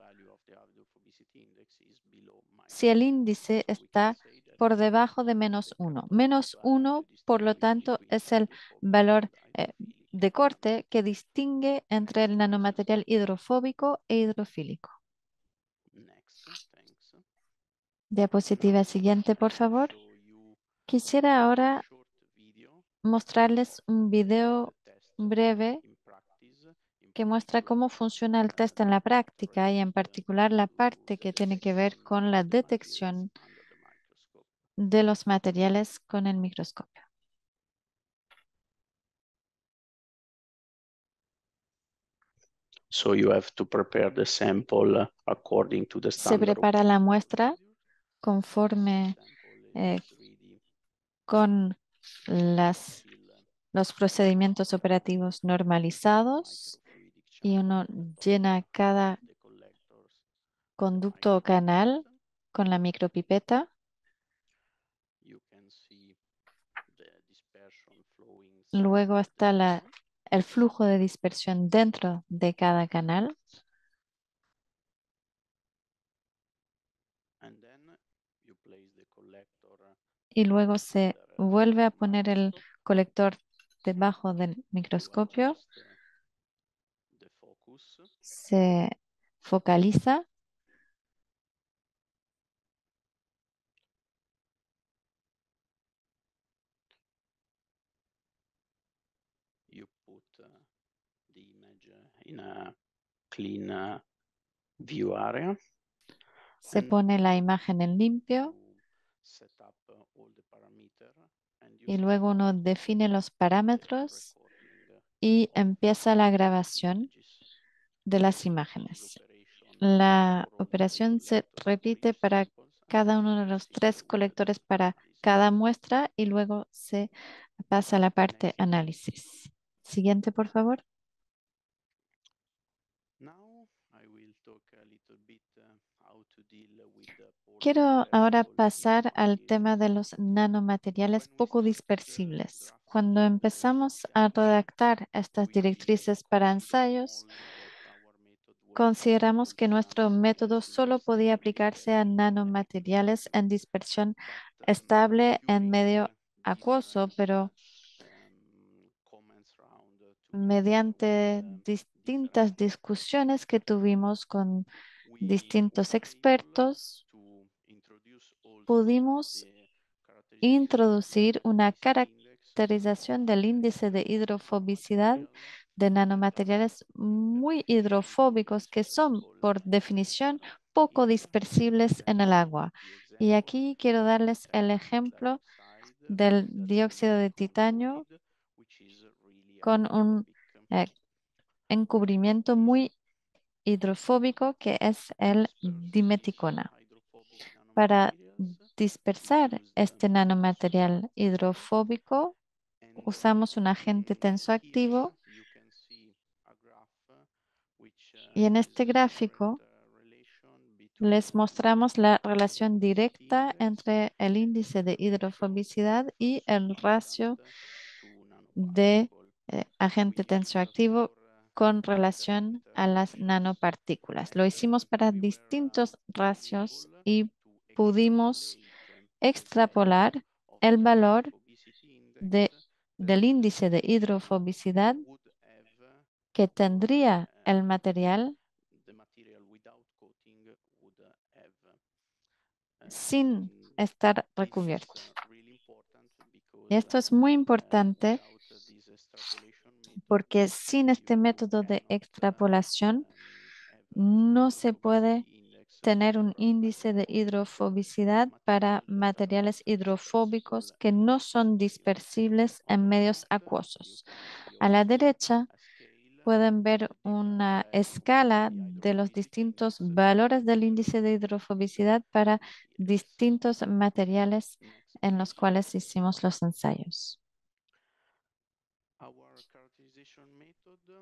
si el índice está por debajo de menos 1. Menos 1, por lo tanto, es el valor eh, de corte que distingue entre el nanomaterial hidrofóbico e hidrofílico. Diapositiva siguiente, por favor. Quisiera ahora mostrarles un video breve que muestra cómo funciona el test en la práctica y en particular la parte que tiene que ver con la detección de los materiales con el microscopio. Se prepara la muestra conforme eh, con las, los procedimientos operativos normalizados y uno llena cada conducto o canal con la micropipeta. Luego está la, el flujo de dispersión dentro de cada canal. y luego se vuelve a poner el colector debajo del microscopio, se focaliza Se pone la imagen en limpio y luego uno define los parámetros y empieza la grabación de las imágenes. La operación se repite para cada uno de los tres colectores para cada muestra y luego se pasa a la parte análisis. Siguiente, por favor. Quiero ahora pasar al tema de los nanomateriales poco dispersibles. Cuando empezamos a redactar estas directrices para ensayos, consideramos que nuestro método solo podía aplicarse a nanomateriales en dispersión estable en medio acuoso, pero mediante distintas discusiones que tuvimos con distintos expertos, pudimos introducir una caracterización del índice de hidrofobicidad de nanomateriales muy hidrofóbicos que son, por definición, poco dispersibles en el agua. Y aquí quiero darles el ejemplo del dióxido de titanio con un eh, encubrimiento muy hidrofóbico que es el dimeticona para dispersar este nanomaterial hidrofóbico, usamos un agente tensoactivo y en este gráfico les mostramos la relación directa entre el índice de hidrofobicidad y el ratio de eh, agente tensoactivo con relación a las nanopartículas. Lo hicimos para distintos ratios y pudimos extrapolar el valor de, del índice de hidrofobicidad que tendría el material sin estar recubierto. esto es muy importante porque sin este método de extrapolación no se puede tener un índice de hidrofobicidad para materiales hidrofóbicos que no son dispersibles en medios acuosos. A la derecha pueden ver una escala de los distintos valores del índice de hidrofobicidad para distintos materiales en los cuales hicimos los ensayos.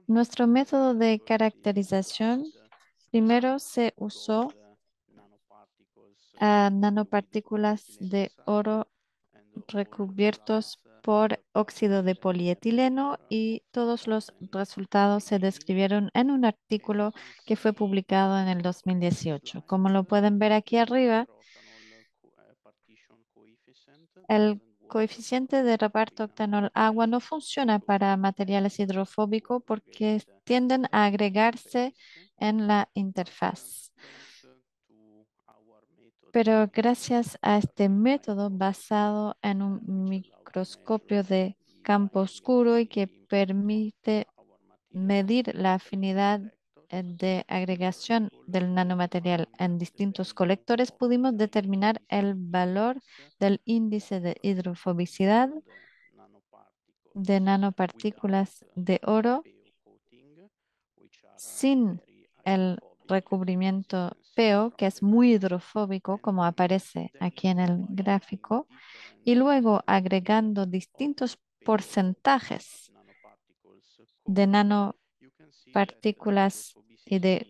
Nuestro método de caracterización primero se usó nanopartículas de oro recubiertos por óxido de polietileno y todos los resultados se describieron en un artículo que fue publicado en el 2018. Como lo pueden ver aquí arriba, el coeficiente de reparto octanol agua no funciona para materiales hidrofóbicos porque tienden a agregarse en la interfaz. Pero gracias a este método basado en un microscopio de campo oscuro y que permite medir la afinidad eh, de agregación del nanomaterial en distintos colectores, pudimos determinar el valor del índice de hidrofobicidad de nanopartículas de oro sin el recubrimiento que es muy hidrofóbico, como aparece aquí en el gráfico, y luego agregando distintos porcentajes de nanopartículas y de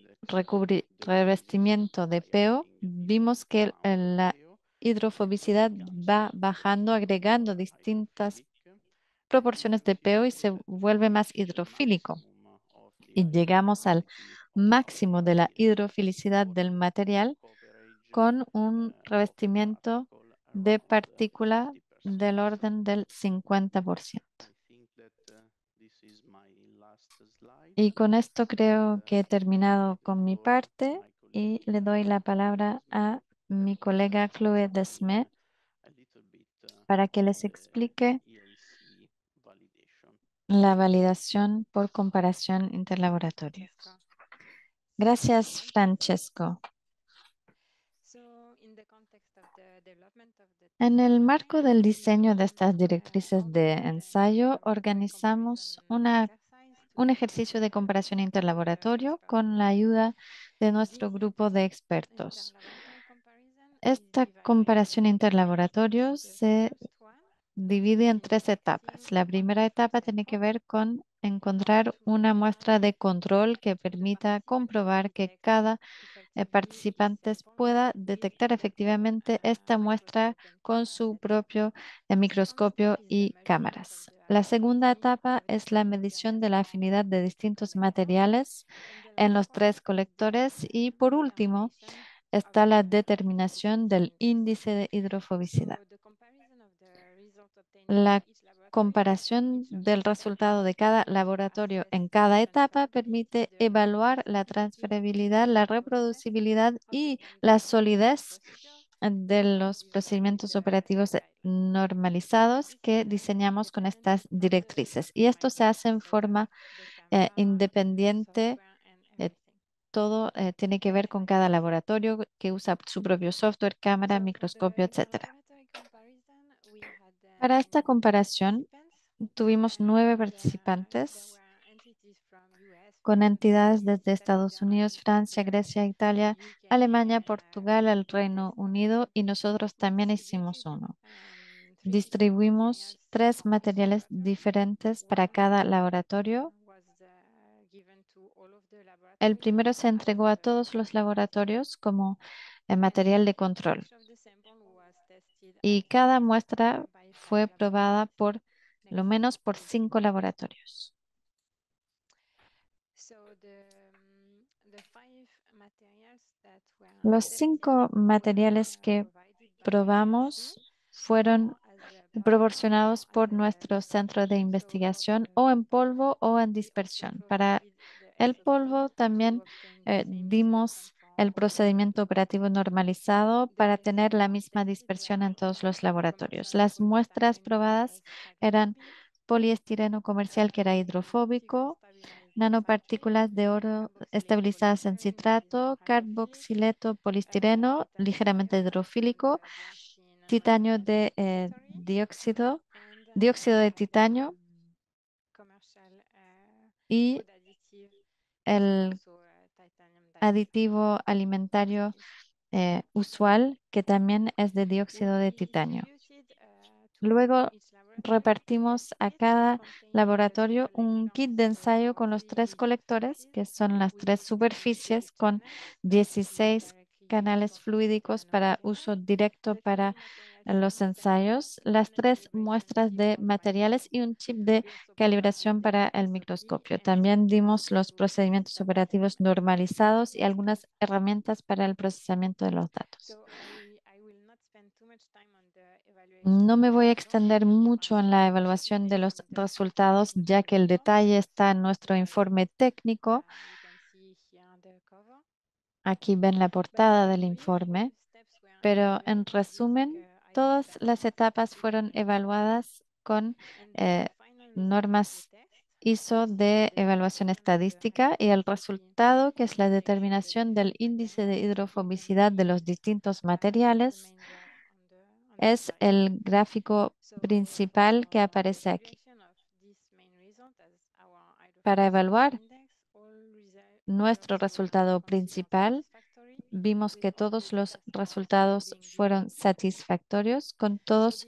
revestimiento de peo, vimos que la hidrofobicidad va bajando, agregando distintas proporciones de peo y se vuelve más hidrofílico. Y llegamos al máximo de la hidrofilicidad del material con un revestimiento de partícula del orden del 50%. Y con esto creo que he terminado con mi parte y le doy la palabra a mi colega Chloe Desmet para que les explique la validación por comparación interlaboratorios. Gracias, Francesco. En el marco del diseño de estas uh, directrices de ensayo, organizamos una, un ejercicio de comparación interlaboratorio con la ayuda de nuestro grupo de expertos. Esta comparación interlaboratorio se divide en tres etapas. La primera etapa tiene que ver con encontrar una muestra de control que permita comprobar que cada eh, participante pueda detectar efectivamente esta muestra con su propio eh, microscopio y cámaras. La segunda etapa es la medición de la afinidad de distintos materiales en los tres colectores y por último está la determinación del índice de hidrofobicidad. La comparación del resultado de cada laboratorio en cada etapa permite evaluar la transferibilidad, la reproducibilidad y la solidez de los procedimientos operativos normalizados que diseñamos con estas directrices. Y esto se hace en forma eh, independiente. Eh, todo eh, tiene que ver con cada laboratorio que usa su propio software, cámara, microscopio, etcétera. Para esta comparación, tuvimos nueve participantes con entidades desde Estados Unidos, Francia, Grecia, Italia, Alemania, Portugal, el Reino Unido y nosotros también hicimos uno. Distribuimos tres materiales diferentes para cada laboratorio. El primero se entregó a todos los laboratorios como eh, material de control y cada muestra fue probada por lo menos por cinco laboratorios. Los cinco materiales que probamos fueron proporcionados por nuestro centro de investigación o en polvo o en dispersión. Para el polvo también eh, dimos el procedimiento operativo normalizado para tener la misma dispersión en todos los laboratorios. Las muestras probadas eran poliestireno comercial que era hidrofóbico, nanopartículas de oro estabilizadas en citrato, carboxileto poliestireno ligeramente hidrofílico, titanio de eh, dióxido, dióxido de titanio y el aditivo alimentario eh, usual que también es de dióxido de titanio. Luego repartimos a cada laboratorio un kit de ensayo con los tres colectores, que son las tres superficies con 16 canales fluídicos para uso directo para los ensayos, las tres muestras de materiales y un chip de calibración para el microscopio. También dimos los procedimientos operativos normalizados y algunas herramientas para el procesamiento de los datos. No me voy a extender mucho en la evaluación de los resultados, ya que el detalle está en nuestro informe técnico, Aquí ven la portada del informe, pero en resumen, todas las etapas fueron evaluadas con eh, normas ISO de evaluación estadística y el resultado, que es la determinación del índice de hidrofobicidad de los distintos materiales, es el gráfico principal que aparece aquí. Para evaluar nuestro resultado principal, vimos que todos los resultados fueron satisfactorios con todos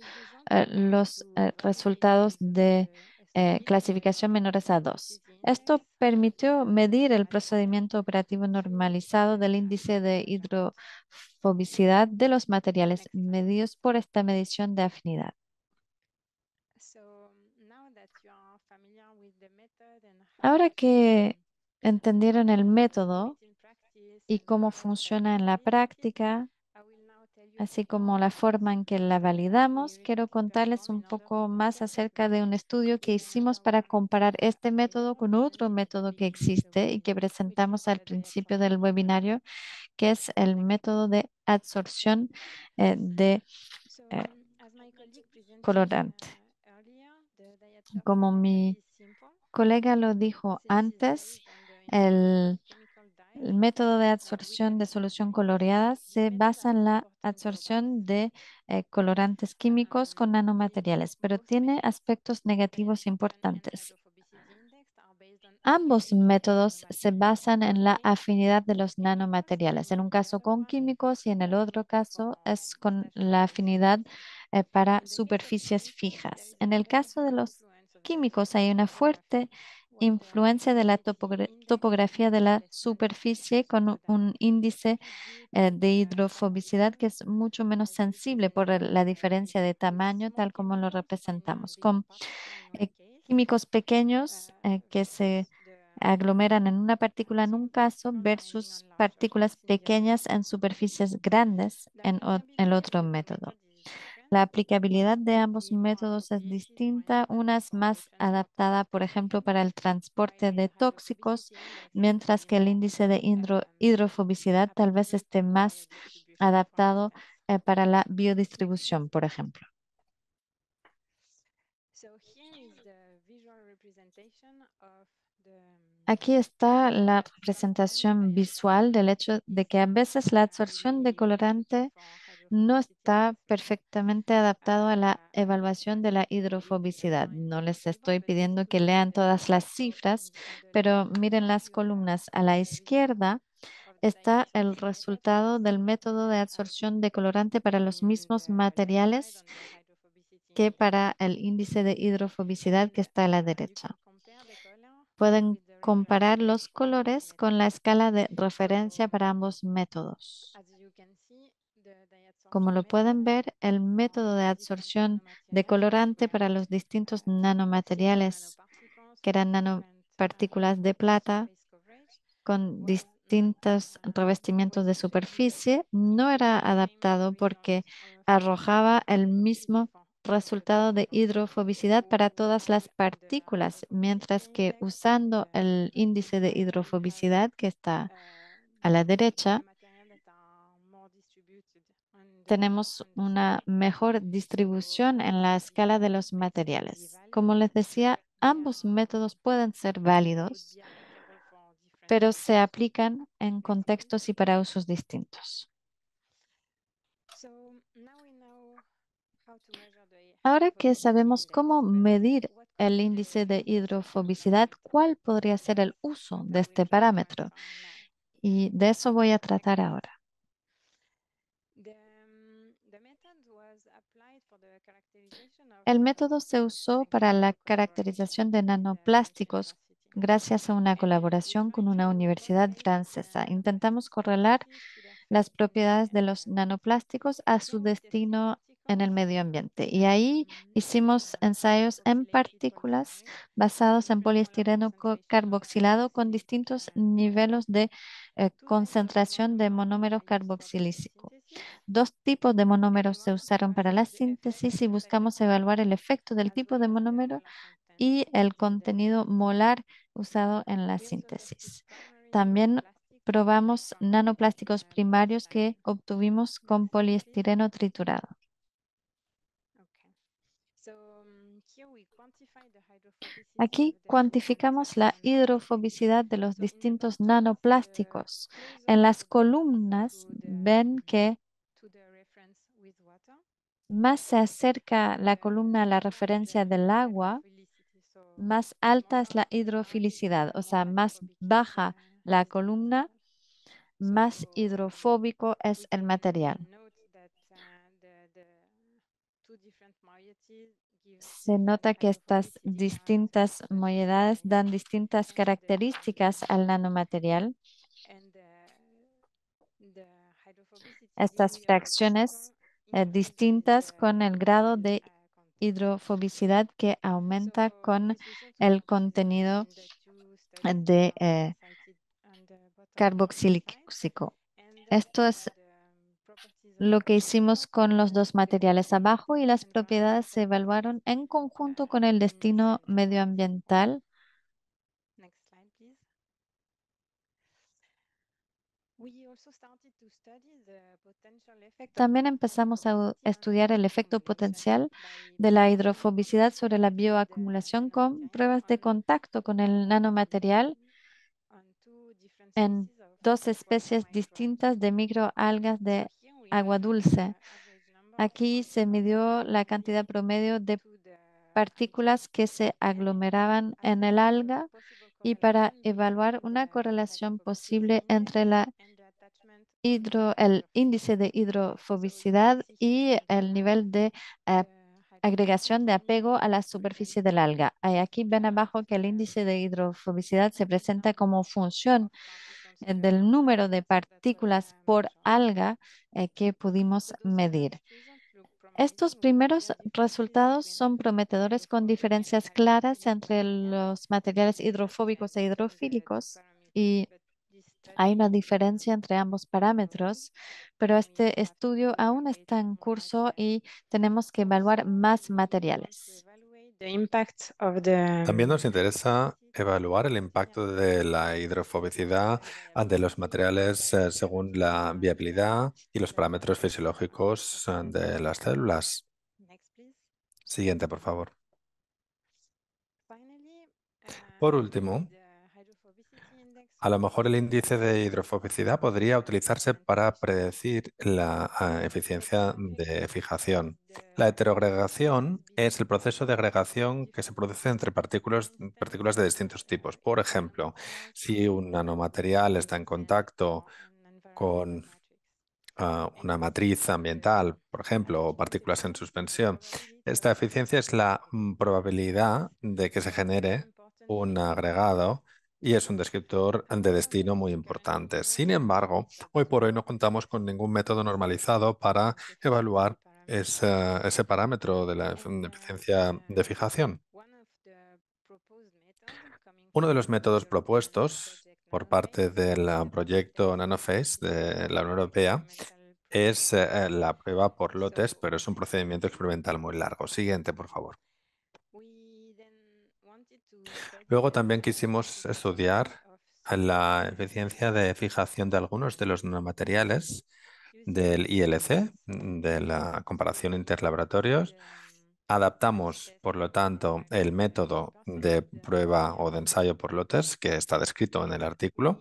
eh, los eh, resultados de eh, clasificación menores a 2. Esto permitió medir el procedimiento operativo normalizado del índice de hidrofobicidad de los materiales medidos por esta medición de afinidad. Ahora que entendieron el método y cómo funciona en la práctica, así como la forma en que la validamos, quiero contarles un poco más acerca de un estudio que hicimos para comparar este método con otro método que existe y que presentamos al principio del webinario, que es el método de absorción eh, de eh, colorante. Como mi colega lo dijo antes, el, método de absorción de solución coloreada se basa en la absorción de eh, colorantes químicos con nanomateriales, pero tiene aspectos negativos importantes. Ambos métodos se basan en la afinidad de los nanomateriales, en un caso con químicos y en el otro caso es con la afinidad eh, para superficies fijas. En el caso de los químicos hay una fuerte influencia de la topografía de la superficie con un índice eh, de hidrofobicidad que es mucho menos sensible por la diferencia de tamaño, tal como lo representamos, con eh, químicos pequeños eh, que se aglomeran en una partícula en un caso versus partículas pequeñas en superficies grandes en el otro método. La aplicabilidad de ambos métodos es distinta, una es más adaptada, por ejemplo, para el transporte de tóxicos, mientras que el índice de hidrofobicidad tal vez esté más adaptado eh, para la biodistribución, por ejemplo. Aquí está la representación visual del hecho de que a veces la absorción de colorante no está perfectamente adaptado a la evaluación de la hidrofobicidad. No les estoy pidiendo que lean todas las cifras, pero miren las columnas. A la izquierda está el resultado del método de absorción de colorante para los mismos materiales que para el índice de hidrofobicidad que está a la derecha. Pueden comparar los colores con la escala de referencia para ambos métodos. Como lo pueden ver, el método de absorción de colorante para los distintos nanomateriales, que eran nanopartículas de plata con distintos revestimientos de superficie, no era adaptado porque arrojaba el mismo resultado de hidrofobicidad para todas las partículas, mientras que usando el índice de hidrofobicidad que está a la derecha, tenemos una mejor distribución en la escala de los materiales. Como les decía, ambos métodos pueden ser válidos, pero se aplican en contextos y para usos distintos. Ahora que sabemos cómo medir el índice de hidrofobicidad, ¿cuál podría ser el uso de este parámetro? Y de eso voy a tratar ahora. El método se usó para la caracterización de nanoplásticos gracias a una colaboración con una universidad francesa. Intentamos correlar las propiedades de los nanoplásticos a su destino en el medio ambiente. Y ahí hicimos ensayos en partículas basados en poliestireno carboxilado con distintos niveles de eh, concentración de monómeros carboxilícicos. Dos tipos de monómeros se usaron para la síntesis y buscamos evaluar el efecto del tipo de monómero y el contenido molar usado en la síntesis. También probamos nanoplásticos primarios que obtuvimos con poliestireno triturado. Aquí cuantificamos la hidrofobicidad de los distintos nanoplásticos. En las columnas ven que más se acerca la columna a la referencia del agua, más alta es la hidrofilicidad, o sea, más baja la columna, más hidrofóbico es el material. Se nota que estas distintas moledades dan distintas características al nanomaterial. Estas fracciones eh, distintas con el grado de hidrofobicidad que aumenta con el contenido de eh, Esto es lo que hicimos con los dos materiales abajo y las propiedades se evaluaron en conjunto con el destino medioambiental. También empezamos a estudiar el efecto potencial de la hidrofobicidad sobre la bioacumulación con pruebas de contacto con el nanomaterial en dos especies distintas de microalgas de agua dulce. Aquí se midió la cantidad promedio de partículas que se aglomeraban en el alga y para evaluar una correlación posible entre la el índice de hidrofobicidad y el nivel de eh, agregación de apego a la superficie del alga. Eh, aquí ven abajo que el índice de hidrofobicidad se presenta como función eh, del número de partículas por alga que pudimos medir. Estos primeros resultados son prometedores con diferencias claras entre los materiales hidrofóbicos e hidrofílicos y hay una diferencia entre ambos parámetros, pero este estudio aún está en curso y tenemos que evaluar más materiales. También nos interesa evaluar el impacto de la hidrofobicidad ante los materiales eh, según la viabilidad y los parámetros fisiológicos eh, de las células. Siguiente, por favor. Uh, por último, a lo mejor el índice de hidrofobicidad podría utilizarse para predecir la ah, eficiencia de fijación. La heterogregación es el proceso de agregación que se produce entre partículas, de distintos tipos. Por ejemplo, si un nanomaterial está en contacto con ah, una matriz ambiental, por ejemplo, o partículas en suspensión. Esta eficiencia es la mm, probabilidad de que se genere un agregado y es un descriptor de destino muy importante. Sin embargo, hoy por hoy no contamos con ningún método normalizado para evaluar ese parámetro de la eficiencia de fijación. Uno de los métodos propuestos por parte del ah, proyecto Nanoface de la Unión Europea es eh, la prueba por lotes, pero es un procedimiento experimental muy largo. Siguiente, por favor. Luego también quisimos estudiar la eficiencia de fijación de algunos de los nanomateriales del ILC, de la comparación interlaboratorios. Adaptamos, por lo tanto, el método de prueba o de ensayo por lotes que está descrito en el artículo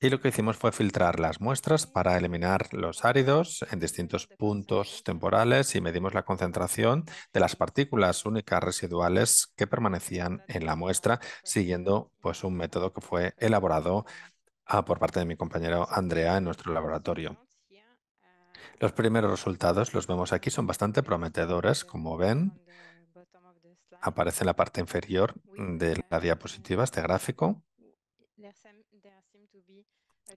y lo que hicimos fue filtrar las muestras para eliminar los áridos en distintos puntos temporales y medimos la concentración de las partículas únicas residuales que permanecían en la muestra siguiendo pues, un método que fue elaborado ah, por parte de mi compañero Andrea en nuestro laboratorio. Los primeros resultados los vemos aquí, son bastante prometedores, como ven. Aparece en la parte inferior de la diapositiva este gráfico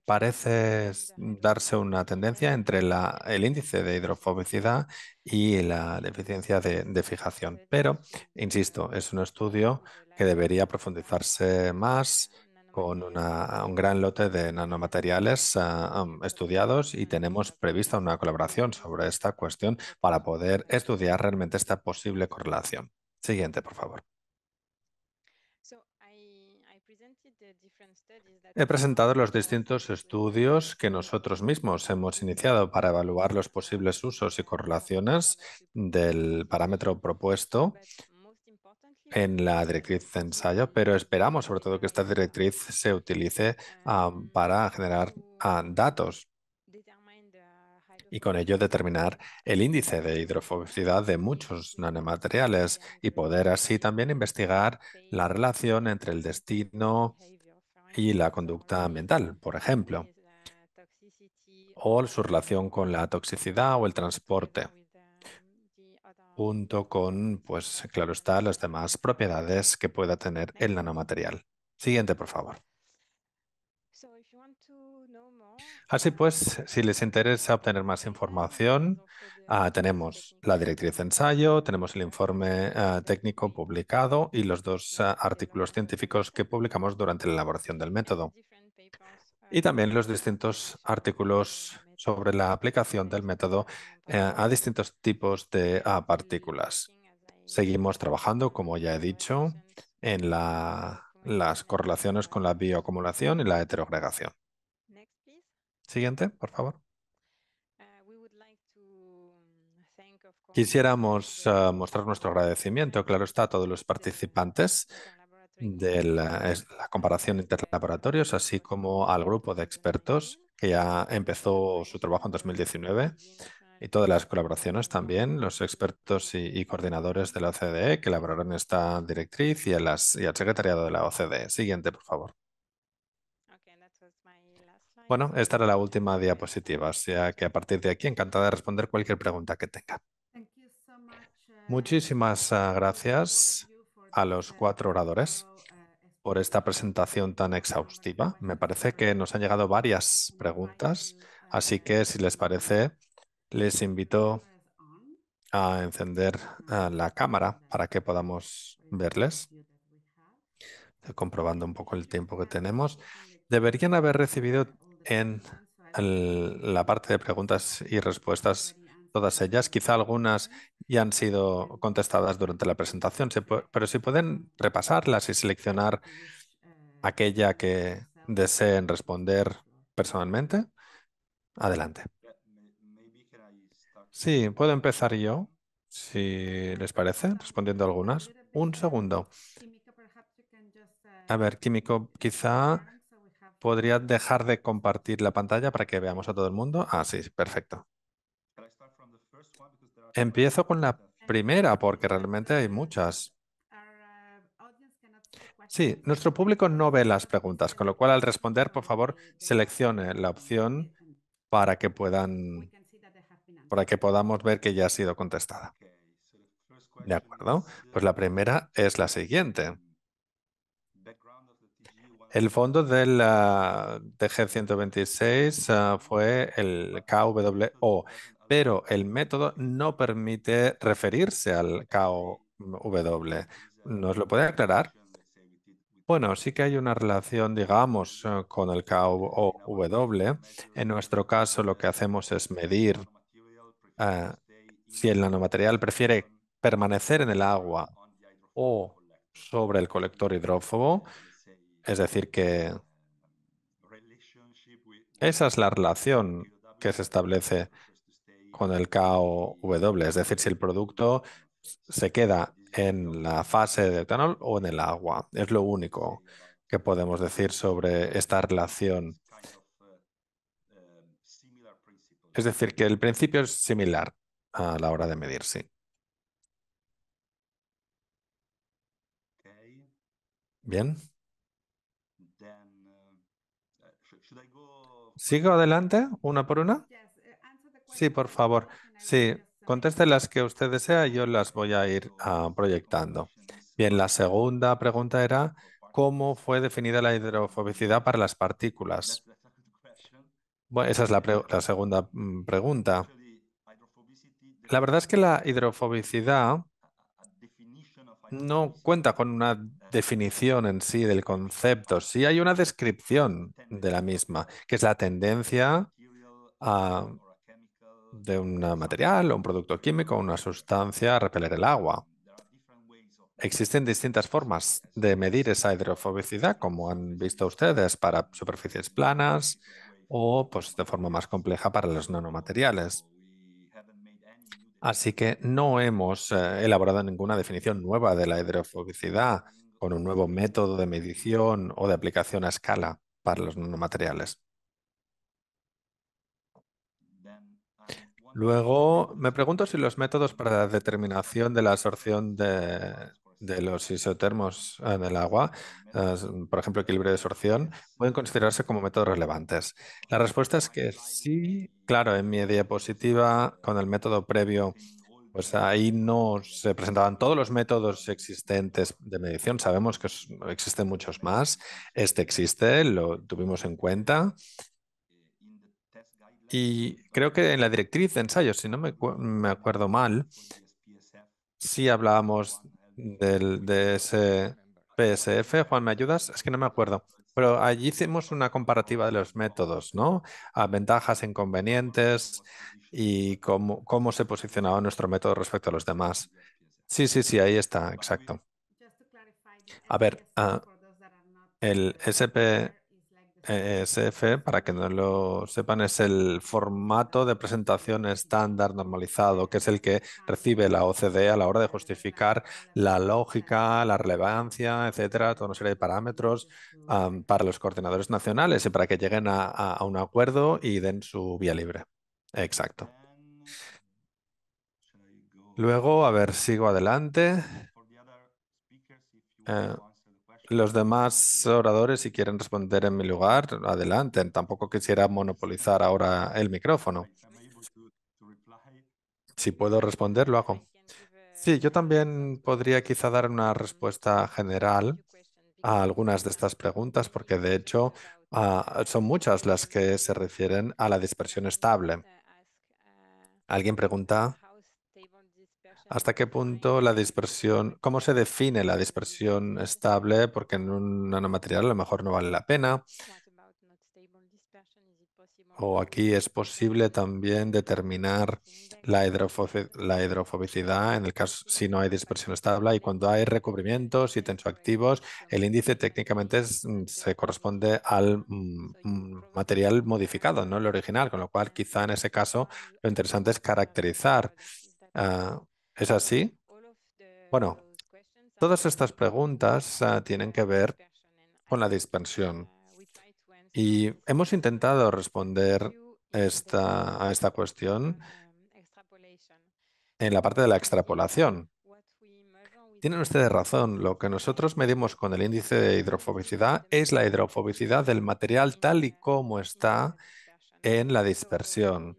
parece darse una tendencia entre el índice de hidrofobicidad y la deficiencia de, fijación. Pero, insisto, es un estudio que debería profundizarse más con un gran lote de nanomateriales ah, um, estudiados y tenemos prevista una colaboración sobre esta cuestión para poder estudiar realmente esta posible correlación. Siguiente, por favor. He presentado los distintos estudios que nosotros mismos hemos iniciado para evaluar los posibles usos y correlaciones del parámetro propuesto en la directriz de ensayo, pero esperamos sobre todo que esta directriz se utilice ah, para generar ah, datos y con ello determinar el índice de hidrofobicidad de muchos nanomateriales y poder así también investigar la relación entre el destino y la conducta ambiental, por ejemplo, o su relación con la toxicidad o el transporte, junto con, pues claro está, las demás propiedades que pueda tener el nanomaterial. Siguiente, por favor. Así pues, si les interesa obtener más información, ah, tenemos la directriz de ensayo, tenemos el informe ah, técnico publicado y los dos ah, artículos científicos que publicamos durante la elaboración del método. Y también los distintos artículos sobre la aplicación del método eh, a distintos tipos de partículas. Seguimos trabajando, como ya he dicho, en las correlaciones con la bioacumulación y la heterogregación. Siguiente, por favor. Ah, mm, Quisiéramos ah, mostrar nuestro agradecimiento, claro está, a todos los participantes de ah, la, comparación interlaboratorios, así como al grupo de expertos mm-hmm. que ya empezó su trabajo en 2019 y todas las colaboraciones también, los expertos y, coordinadores de la OCDE que elaboraron esta directriz y, a y al secretariado de la OCDE. Siguiente, por favor. Bueno, esta era la última diapositiva, o sea que a partir de aquí encantada de responder cualquier pregunta que tenga. Eh, Muchísimas ah, gracias a los eh, cuatro oradores eh, por esta presentación tan exhaustiva. Me parece que nos han llegado varias preguntas, así que si les parece, les invito a encender la cámara para que podamos verles. comprobando un poco el tiempo que tenemos. Deberían haber recibido en la parte de preguntas y respuestas, todas ellas. Quizá algunas ya han sido contestadas durante la presentación, pero si pueden repasarlas y seleccionar aquella que deseen responder personalmente, adelante. Sí, puedo empezar yo, si les parece, respondiendo algunas. Un segundo. A ver, Químico, quizá ¿Podría dejar de compartir la pantalla para que veamos a todo el mundo? Ah, sí, perfecto. Empiezo con la primera porque realmente hay muchas. Sí, nuestro público no ve las preguntas, con lo cual al responder, por favor, seleccione la opción para que puedan para que podamos ver que ya ha sido contestada. De acuerdo. Pues la primera es la siguiente. El fondo del TG DG126 fue el KWO, pero el método no permite referirse al KWO. ¿Nos lo puede aclarar? Bueno, sí que hay una relación, digamos, ah, con el KOW. En nuestro caso, lo que hacemos es medir ah, si el nanomaterial prefiere permanecer en el agua o sobre el colector hidrófobo. Es decir, que esa es la relación que se establece con el KOW. Es decir, si el producto se queda en la fase de etanol o en el agua. Es lo único que podemos decir sobre esta relación. Es decir, que el principio es similar a la hora de medir, sí. Bien. ¿Sigo adelante una por una? Eh, sí, por favor. Sí, conteste las que usted desea y yo las voy a ir ah, proyectando. Bien, la segunda pregunta era, ¿cómo fue definida la hidrofobicidad para las partículas? Bueno, esa es la segunda mm, pregunta. La verdad es que la hidrofobicidad no cuenta con una definición en sí del concepto, sí hay una descripción de la misma, que es la tendencia de un material o un producto químico o una sustancia a repeler el agua. Existen distintas formas de medir esa hidrofobicidad, como han visto ustedes, para superficies planas o pues, de forma más compleja para los nanomateriales. Así que no hemos eh, elaborado ninguna definición nueva de la hidrofobicidad con un nuevo método de medición o de aplicación a escala para los nanomateriales. Luego, me pregunto si los métodos para la determinación de la absorción de de los isotermos en el agua, por ejemplo, equilibrio de sorción, pueden considerarse como métodos relevantes? La respuesta es que sí. Claro, en mi diapositiva, con el método previo, pues ahí no se presentaban todos los métodos existentes de medición. Sabemos que existen muchos más. Este existe, lo tuvimos en cuenta. Y creo que en la directriz de ensayos, si no me, me acuerdo mal, sí hablábamos del, de ese PSF. Juan, ¿me ayudas? Es que no me acuerdo. Pero allí hicimos una comparativa de los métodos, ¿no? A ventajas, inconvenientes y cómo, se posicionaba nuestro método respecto a los demás. Sí, sí, sí, ahí está, exacto. A ver, ah, el SP ESF, eh, para que no lo sepan, es el formato de presentación estándar normalizado, que es el que recibe la OCDE a la hora de justificar la lógica, la relevancia, etcétera, toda una serie de parámetros para los coordinadores nacionales y para que lleguen a, un acuerdo y den su vía libre. Exacto. Luego, a ver, sigo adelante. Eh, los demás oradores, si quieren responder en mi lugar, adelante. Tampoco quisiera monopolizar ahora el micrófono. Si puedo responder, lo hago. Sí, yo también podría quizá dar una respuesta general a algunas de estas preguntas, porque de hecho ah, son muchas las que se refieren a la dispersión estable. Alguien pregunta ¿Hasta qué punto la dispersión, cómo se define la dispersión estable? Porque en un nanomaterial a lo mejor no vale la pena. O aquí es posible también determinar la, la hidrofobicidad en el caso si no hay dispersión estable y cuando hay recubrimientos y tensoactivos, el índice técnicamente mm, se corresponde al mm, mm, material modificado, no el original, con lo cual quizá en ese caso lo interesante es caracterizar. Ah, ¿Es así? Bueno, todas estas preguntas ah, tienen que ver con la dispersión y hemos intentado responder a esta cuestión en la parte de la extrapolación. Tienen ustedes razón, lo que nosotros medimos con el índice de hidrofobicidad es la hidrofobicidad del material tal y como está en la dispersión.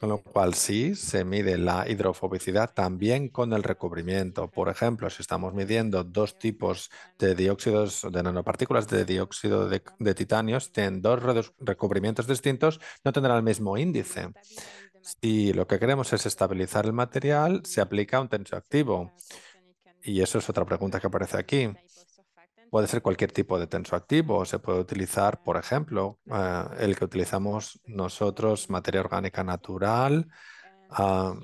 Con lo cual sí se mide la hidrofobicidad también con el recubrimiento. Por ejemplo, si estamos midiendo dos tipos de dióxidos de nanopartículas de dióxido de, titanio, tienen dos recubrimientos distintos, no tendrán el mismo índice. Si lo que queremos es estabilizar el material, se aplica un tensioactivo. Y eso es otra pregunta que aparece aquí. Puede ser cualquier tipo de tenso activo, se puede utilizar, por ejemplo, ah, el que utilizamos nosotros, materia orgánica natural. Ah,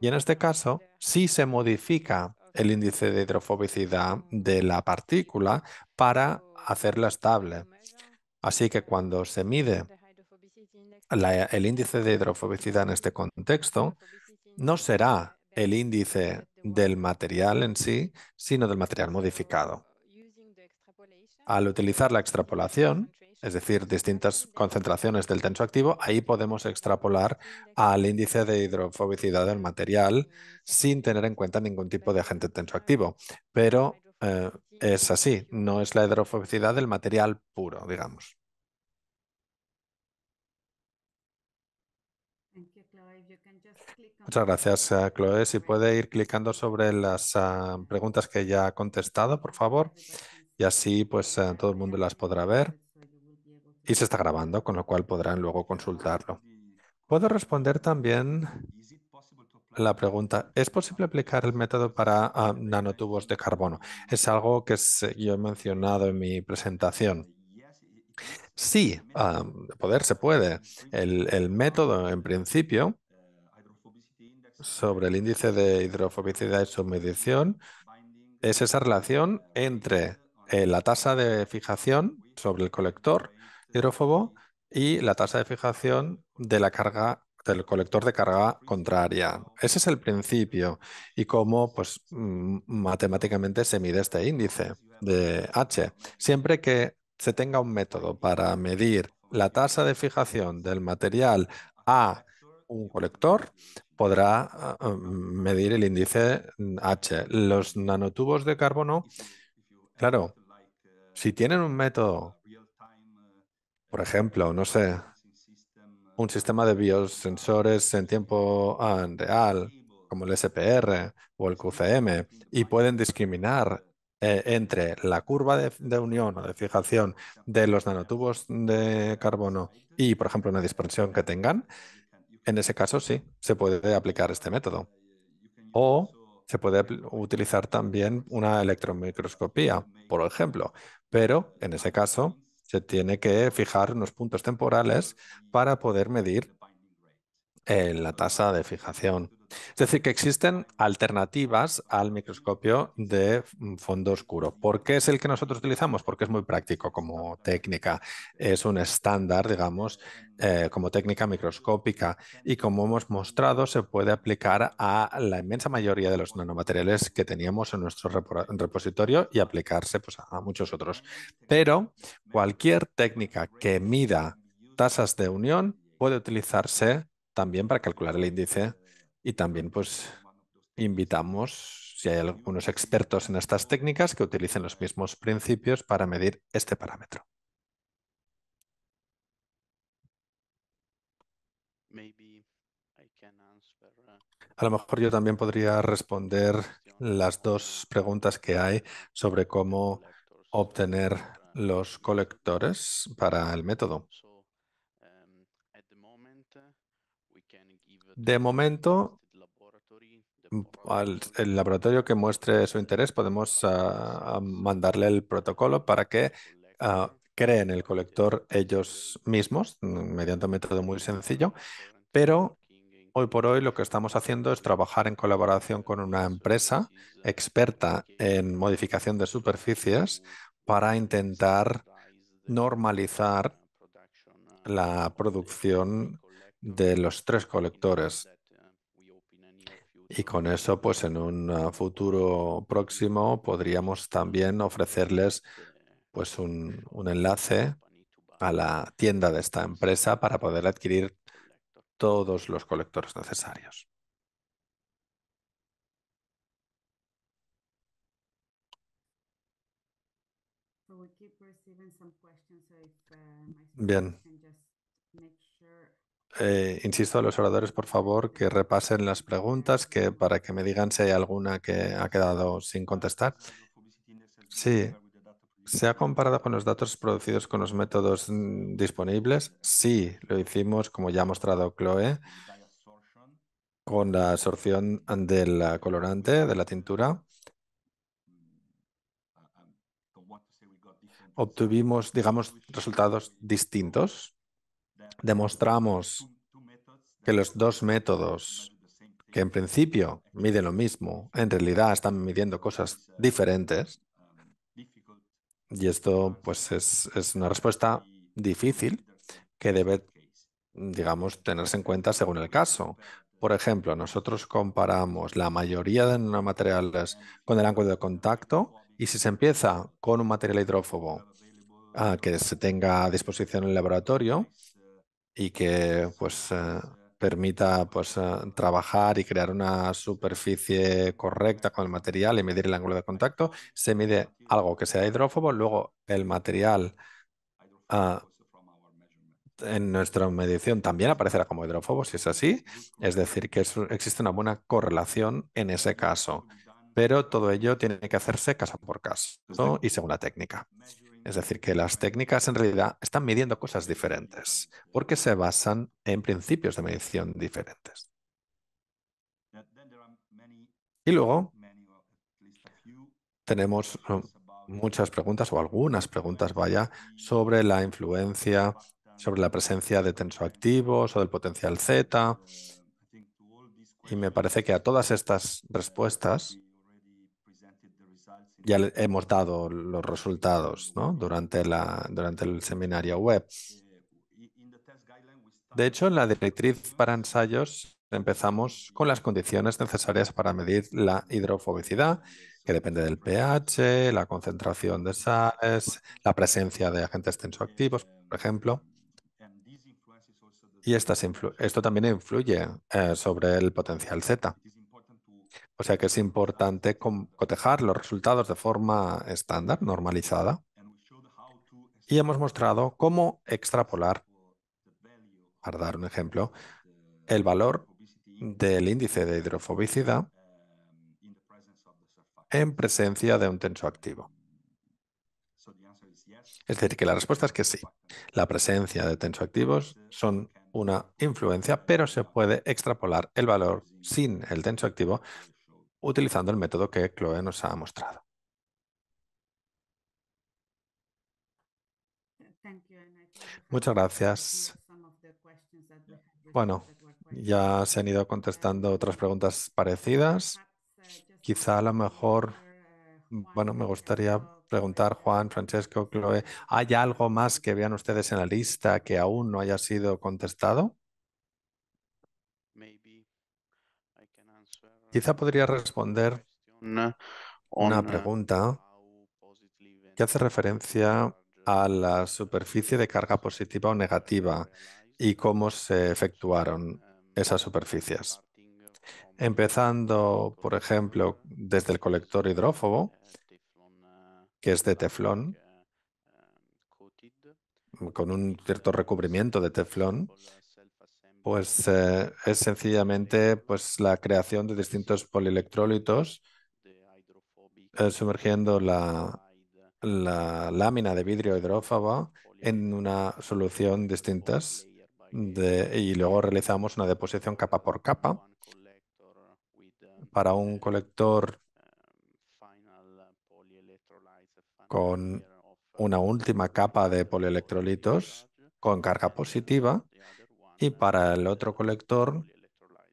y en este caso, sí se modifica el índice de hidrofobicidad de la partícula para hacerla estable. Así que cuando se mide el índice de hidrofobicidad en este contexto, no será el índice del material en sí, sino del material modificado. Al utilizar la extrapolación, es decir, distintas concentraciones del tenso activo, ahí podemos extrapolar al índice de hidrofobicidad del material sin tener en cuenta ningún tipo de agente tenso activo. Pero eh, es así, no es la hidrofobicidad del material puro, digamos. Muchas gracias, eh, Chloe. Si puede ir clicando sobre las ah, preguntas que ya ha contestado, por favor y así pues eh, todo el mundo las podrá ver y se está grabando, con lo cual podrán luego consultarlo. Puedo responder también la pregunta, ¿es posible aplicar el método para ah, nanotubos de carbono? Es algo que yo he mencionado en mi presentación. Sí, ah, poder se puede. El, el, método, en principio, sobre el índice de hidrofobicidad y medición es esa relación entre eh, la tasa de fijación sobre el colector hidrófobo y la tasa de fijación de la carga del colector de carga contraria. Ese es el principio y cómo pues, mm, matemáticamente se mide este índice de H. Siempre que se tenga un método para medir la tasa de fijación del material a un colector, podrá ah, ah, mm, medir el índice H. Los nanotubos de carbono Claro, si tienen un método, por ejemplo, no sé, un sistema de biosensores en tiempo ah, real, como el SPR o el QCM, y pueden discriminar eh, entre la curva de, de, unión o de fijación de los nanotubos de carbono y, por ejemplo, una dispersión que tengan, en ese caso sí, se puede aplicar este método. O se puede utilizar también una electromicroscopía, por ejemplo, pero en ese caso se tiene que fijar unos puntos temporales para poder medir en eh, la tasa de fijación. Es decir, que existen alternativas al microscopio de mm, fondo oscuro. ¿Por qué es el que nosotros utilizamos? Porque es muy práctico como técnica. Es un estándar, digamos, eh, como técnica microscópica y como hemos mostrado se puede aplicar a la inmensa mayoría de los nanomateriales que teníamos en nuestro repositorio y aplicarse pues, a muchos otros. Pero cualquier técnica que mida tasas de unión puede utilizarse también para calcular el índice y también pues invitamos, si hay algunos expertos en estas técnicas, que utilicen los mismos principios para medir este parámetro. Uh, A lo mejor yo también podría responder las dos preguntas que hay sobre cómo obtener los colectores para el método. De momento, al el laboratorio que muestre su interés, podemos ah, mandarle el protocolo para que ah, creen el colector ellos mismos, mediante un método muy sencillo, pero hoy por hoy lo que estamos haciendo es trabajar en colaboración con una empresa experta en modificación de superficies para intentar normalizar la producción de los tres colectores. Y con eso, pues en un eh, futuro próximo podríamos también ofrecerles pues un, un enlace a la tienda de esta empresa para poder adquirir todos los colectores necesarios. Uh, Bien, eh, insisto a los oradores, por favor, que repasen las preguntas que, para que me digan si hay alguna que ha quedado sin contestar. Sí. ¿Se ha comparado con los datos producidos con los métodos mm, disponibles? Sí, lo hicimos, como ya ha mostrado Chloe, con la absorción del colorante, de la tintura. Obtuvimos, digamos, resultados distintos demostramos que los dos métodos, que en principio miden lo mismo, en realidad están midiendo cosas diferentes. Y esto pues es, una respuesta difícil que debe, digamos, tenerse en cuenta según el caso. Por ejemplo, nosotros comparamos la mayoría de los materiales con el ángulo de contacto y si se empieza con un material hidrófobo que se tenga a disposición en el laboratorio, y que pues eh, permita pues, eh, trabajar y crear una superficie correcta con el material y medir el ángulo de contacto. Se mide algo que sea hidrófobo, luego el material ah, en nuestra medición también aparecerá como hidrófobo, si es así. Es decir, que existe una buena correlación en ese caso. Pero todo ello tiene que hacerse caso por caso y según la técnica. Es decir, que las técnicas en realidad están midiendo cosas diferentes porque se basan en principios de medición diferentes. Y luego tenemos eh, muchas preguntas o algunas preguntas, vaya, sobre la influencia, sobre la presencia de tensoactivos o del potencial Z. Y me parece que a todas estas respuestas ya hemos dado los resultados durante, el seminario web. De hecho, en la directriz para ensayos empezamos con las condiciones necesarias para medir la hidrofobicidad, que depende del pH, la concentración de SAES, la presencia de agentes tensoactivos, por ejemplo. Y esto también influye eh, sobre el potencial Z. O sea que es importante cotejar los resultados de forma estándar, normalizada. Y hemos mostrado cómo extrapolar, para dar un ejemplo, el valor del índice de hidrofobicidad en presencia de un tenso activo. Es decir, que la respuesta es que sí. La presencia de activos son una influencia, pero se puede extrapolar el valor sin el tenso activo utilizando el método que Chloe nos ha mostrado. Muchas gracias. Bueno, ya se han ido contestando otras preguntas parecidas. Uh, Quizá a lo mejor, uh, mm, bueno, me gustaría preguntar, Juan, Francesco, Chloe, ¿hay algo más que vean ustedes en la lista que aún no haya sido contestado? Quizá podría responder una pregunta que hace referencia a la superficie de carga positiva o negativa y cómo se efectuaron em, esas superficies. Empezando, por ejemplo, desde el colector hidrófobo, que es de teflón, em, con un cierto recubrimiento de teflón, pues eh, es sencillamente pues, la creación de distintos polielectrólitos eh, sumergiendo la, lámina de vidrio hidrófaba en una solución distintas y luego realizamos una deposición capa por capa para un colector con una última capa de polielectrolitos con carga positiva y para el otro colector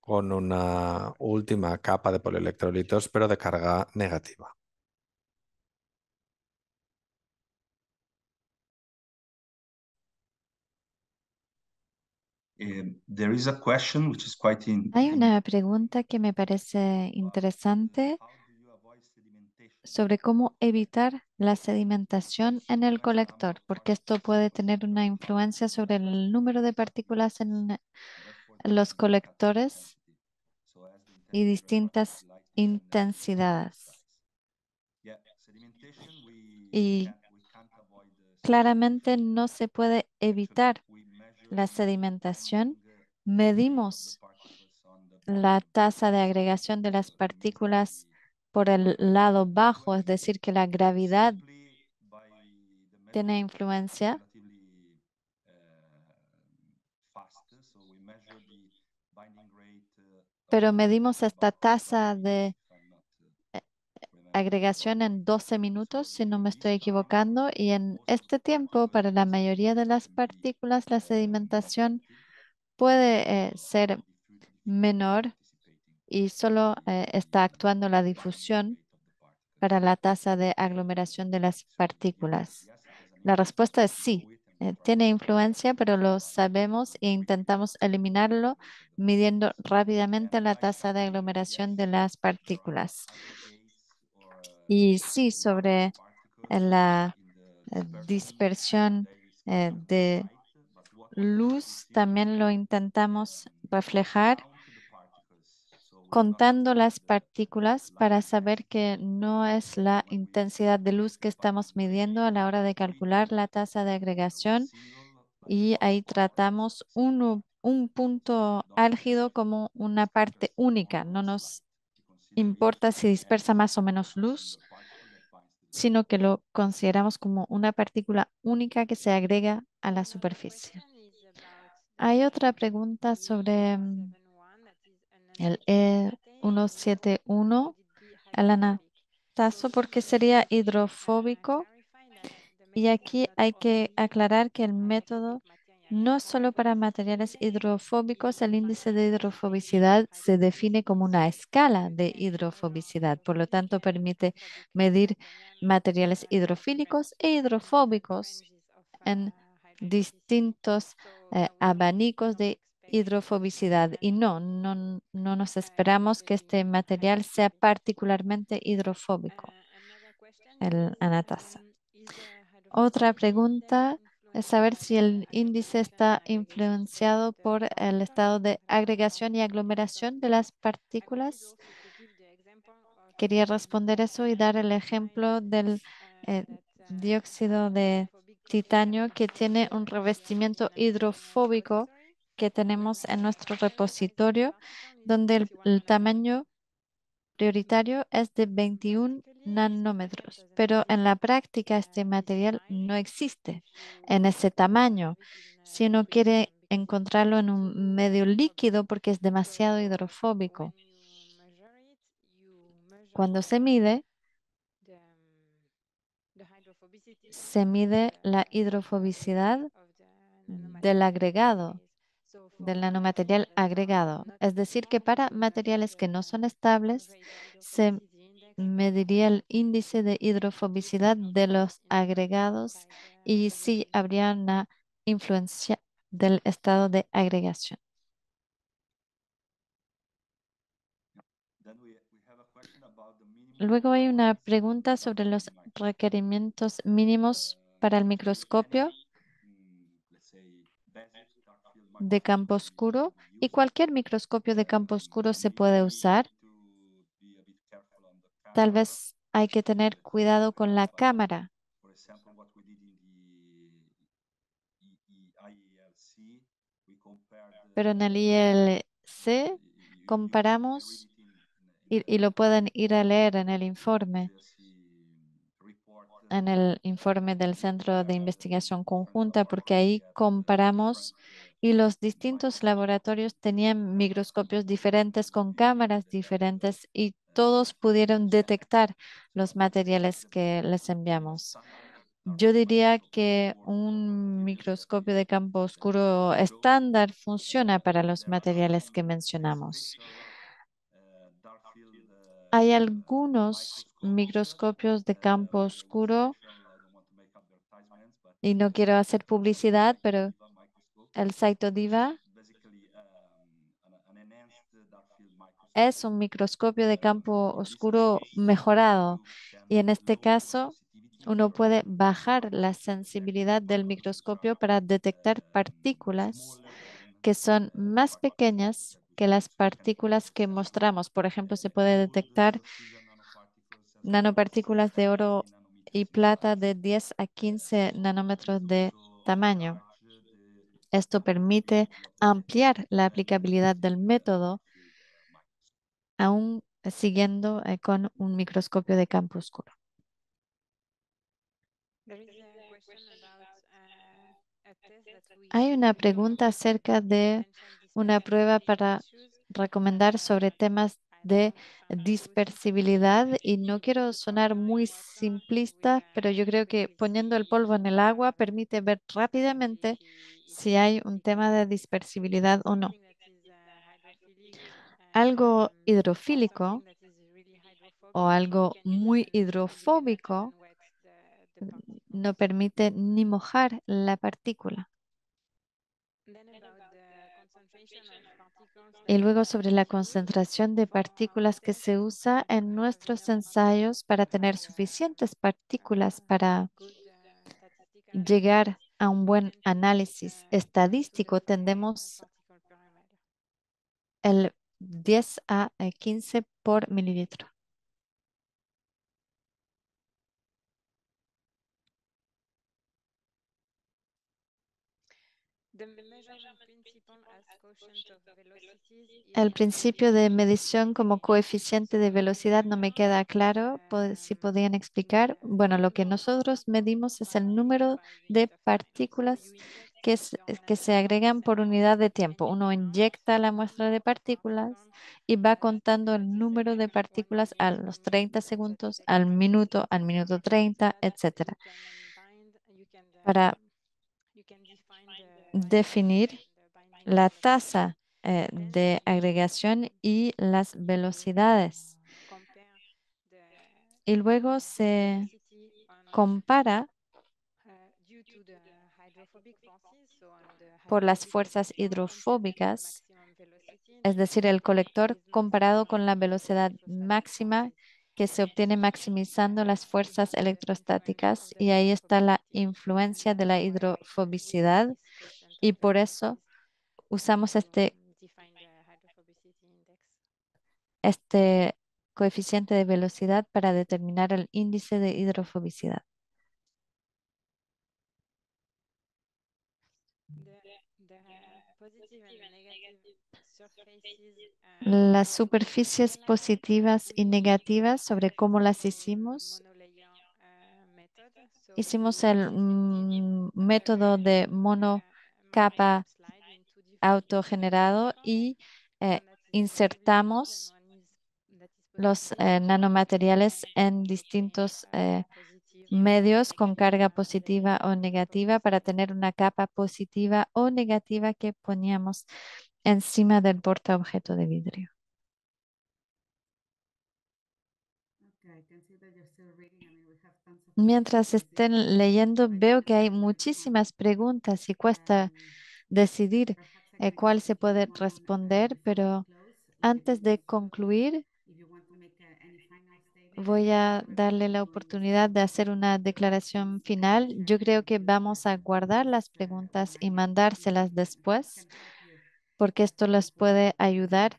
con una última capa de polielectrolitos, pero de carga negativa. Eh, Hay una pregunta que me parece interesante sobre cómo evitar la sedimentación en el colector, porque esto puede tener una influencia sobre el número de partículas en los colectores y distintas intensidades. Y claramente no se puede evitar la sedimentación. Medimos la tasa de agregación de las partículas por el lado bajo, es decir, que la gravedad tiene influencia. Pero medimos esta tasa de eh, agregación en 12 minutos, si no me estoy equivocando, y en este tiempo, para la mayoría de las partículas, la sedimentación puede eh, ser menor y solo eh, está actuando la difusión para la tasa de aglomeración de las partículas? La respuesta es sí. Eh, tiene influencia, pero lo sabemos e intentamos eliminarlo midiendo rápidamente la tasa de aglomeración de las partículas. Y sí, sobre eh, la dispersión de luz, también lo intentamos reflejar contando las partículas para saber que no es la intensidad de luz que estamos midiendo a la hora de calcular la tasa de agregación y ahí tratamos un, punto álgido como una parte única. No nos importa si dispersa más o menos luz, sino que lo consideramos como una partícula única que se agrega a la superficie. Hay otra pregunta sobre mm, el E171, Alana Tazo, porque sería hidrofóbico. Y aquí hay que aclarar que el método no solo para materiales hidrofóbicos, el índice de hidrofobicidad se define como una escala de hidrofobicidad. Por lo tanto, permite medir materiales hidrofílicos e hidrofóbicos en distintos eh, abanicos de hidrofobicidad y no, no, nos esperamos que este material sea particularmente hidrofóbico, el anatasa. Otra pregunta es saber si el índice está influenciado por el estado de agregación y aglomeración de las partículas. Quería responder eso y dar el ejemplo del eh, dióxido de titanio que tiene un revestimiento hidrofóbico que tenemos en nuestro repositorio, donde el, tamaño prioritario es de 21 nanómetros, pero en la práctica este material no existe en ese tamaño. Si uno quiere encontrarlo en un medio líquido porque es demasiado hidrofóbico. Cuando se mide, se mide la hidrofobicidad del agregado del nanomaterial agregado. Es decir, que para materiales que no son estables, se mediría el índice de hidrofobicidad de los agregados y si habría una influencia del estado de agregación. Luego hay una pregunta sobre los requerimientos mínimos para el microscopio de campo oscuro y cualquier microscopio de campo oscuro se puede usar. Tal vez hay que tener cuidado con la cámara. Pero en el ILC comparamos y, lo pueden ir a leer en el informe en el informe del Centro de Investigación Conjunta, porque ahí comparamos y los distintos laboratorios tenían microscopios diferentes con cámaras diferentes y todos pudieron detectar los materiales que les enviamos. Yo diría que un microscopio de campo oscuro estándar funciona para los materiales que mencionamos. Hay algunos microscopios de campo oscuro y no quiero hacer publicidad, pero el Saito Diva es un microscopio de campo oscuro mejorado y en este caso uno puede bajar la sensibilidad del microscopio para detectar partículas que son más pequeñas que las partículas que mostramos. Por ejemplo, se puede detectar nanopartículas de oro y plata de 10 a 15 nanómetros de tamaño. Esto permite ampliar la aplicabilidad del método aún siguiendo eh, con un microscopio de campo oscuro. Hay una pregunta acerca de una prueba para recomendar sobre temas de dispersibilidad y no quiero sonar muy simplista, pero yo creo que poniendo el polvo en el agua permite ver rápidamente si hay un tema de dispersibilidad o no. Algo hidrofílico o algo muy hidrofóbico mm, no permite ni mojar la partícula. Y luego sobre la concentración de partículas que se usa en nuestros ensayos para tener suficientes partículas para llegar a un buen análisis estadístico, tendemos el 10 a 15 eh, por mililitro. El principio de medición como coeficiente de velocidad no me queda claro si podían explicar. Bueno, lo que nosotros medimos es el número de partículas eh, que, se agregan por unidad de tiempo. Uno inyecta la muestra de partículas y va contando el número de partículas a los 30 segundos, al minuto, al minuto 30, etcétera Para definir la tasa eh, de agregación y las velocidades. Y luego se compara por las fuerzas hidrofóbicas, es decir, el colector comparado con la velocidad máxima que se obtiene maximizando las fuerzas electrostáticas y ahí está la influencia de la hidrofobicidad y por eso usamos este, este coeficiente de velocidad para determinar el índice de hidrofobicidad. Las superficies positivas y negativas sobre cómo las hicimos. Hicimos el mm, método de monocapa autogenerado y eh, insertamos los eh, nanomateriales en distintos eh, medios con carga positiva o negativa para tener una capa positiva o negativa que poníamos encima del portaobjeto de vidrio. Mientras estén leyendo, veo que hay muchísimas preguntas y cuesta decidir el cual se puede responder, pero antes de concluir, voy a darle la oportunidad de hacer una declaración final. Yo creo que vamos a guardar las preguntas y mandárselas después, porque esto les puede ayudar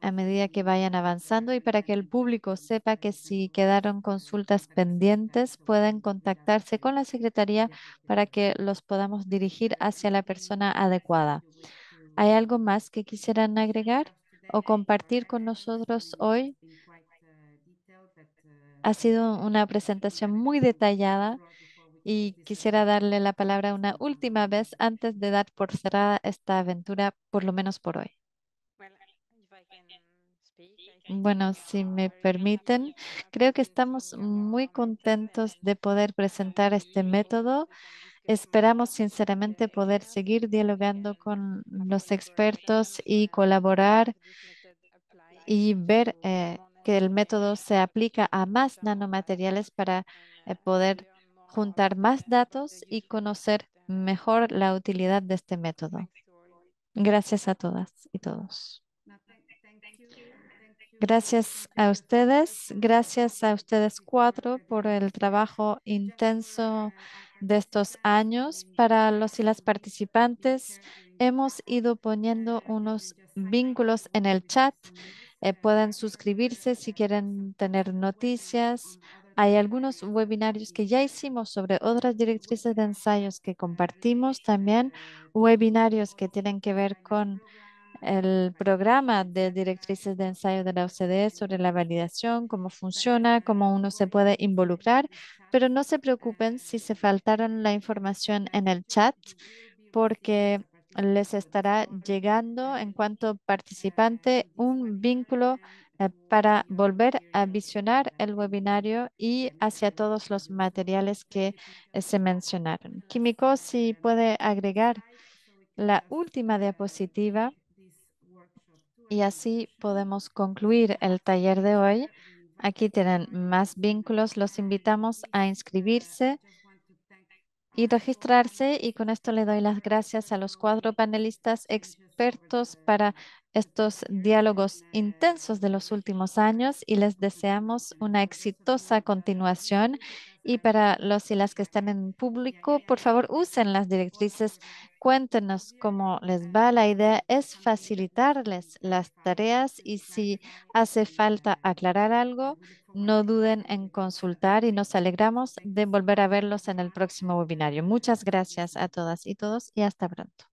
a medida que vayan avanzando y para que el público sepa que si quedaron consultas pendientes, pueden contactarse con la Secretaría para que los podamos dirigir hacia la persona adecuada. ¿Hay algo más que quisieran agregar o compartir con nosotros hoy? Ha sido una presentación muy detallada y quisiera darle la palabra una última vez antes de dar por cerrada esta aventura, por lo menos por hoy. Bueno, si me permiten, creo que estamos muy contentos de poder presentar este método Esperamos sinceramente poder seguir dialogando con los expertos y colaborar y ver que el método se aplica a más nanomateriales para poder juntar más datos y conocer mejor la utilidad de este método. Gracias a todas y todos. Gracias a ustedes, gracias a ustedes cuatro por el trabajo intenso de estos años, para los y las participantes, hemos ido poniendo unos vínculos en el chat. Eh, pueden suscribirse si quieren tener noticias. Hay algunos webinarios que ya hicimos sobre otras directrices de ensayos que compartimos, también webinarios que tienen que ver con el programa de directrices de ensayo de la OCDE sobre la validación, cómo funciona, cómo uno se puede involucrar, pero no se preocupen si se faltaron la información en el chat porque les estará llegando en cuanto participante un vínculo eh, para volver a visionar el webinario y hacia todos los materiales que eh, se mencionaron. Químico, si puede agregar la última diapositiva y así podemos concluir el taller de hoy. Aquí tienen más vínculos. Los invitamos a inscribirse y registrarse. Y con esto le doy las gracias a los cuatro panelistas expertos para estos diálogos intensos de los últimos años y les deseamos una exitosa continuación. Y para los y las que están en público, por favor, usen las directrices. Cuéntenos cómo les va. La idea es facilitarles las tareas y si hace falta aclarar algo, no duden en consultar y nos alegramos de volver a verlos en el próximo webinario. Muchas gracias a todas y todos y hasta pronto.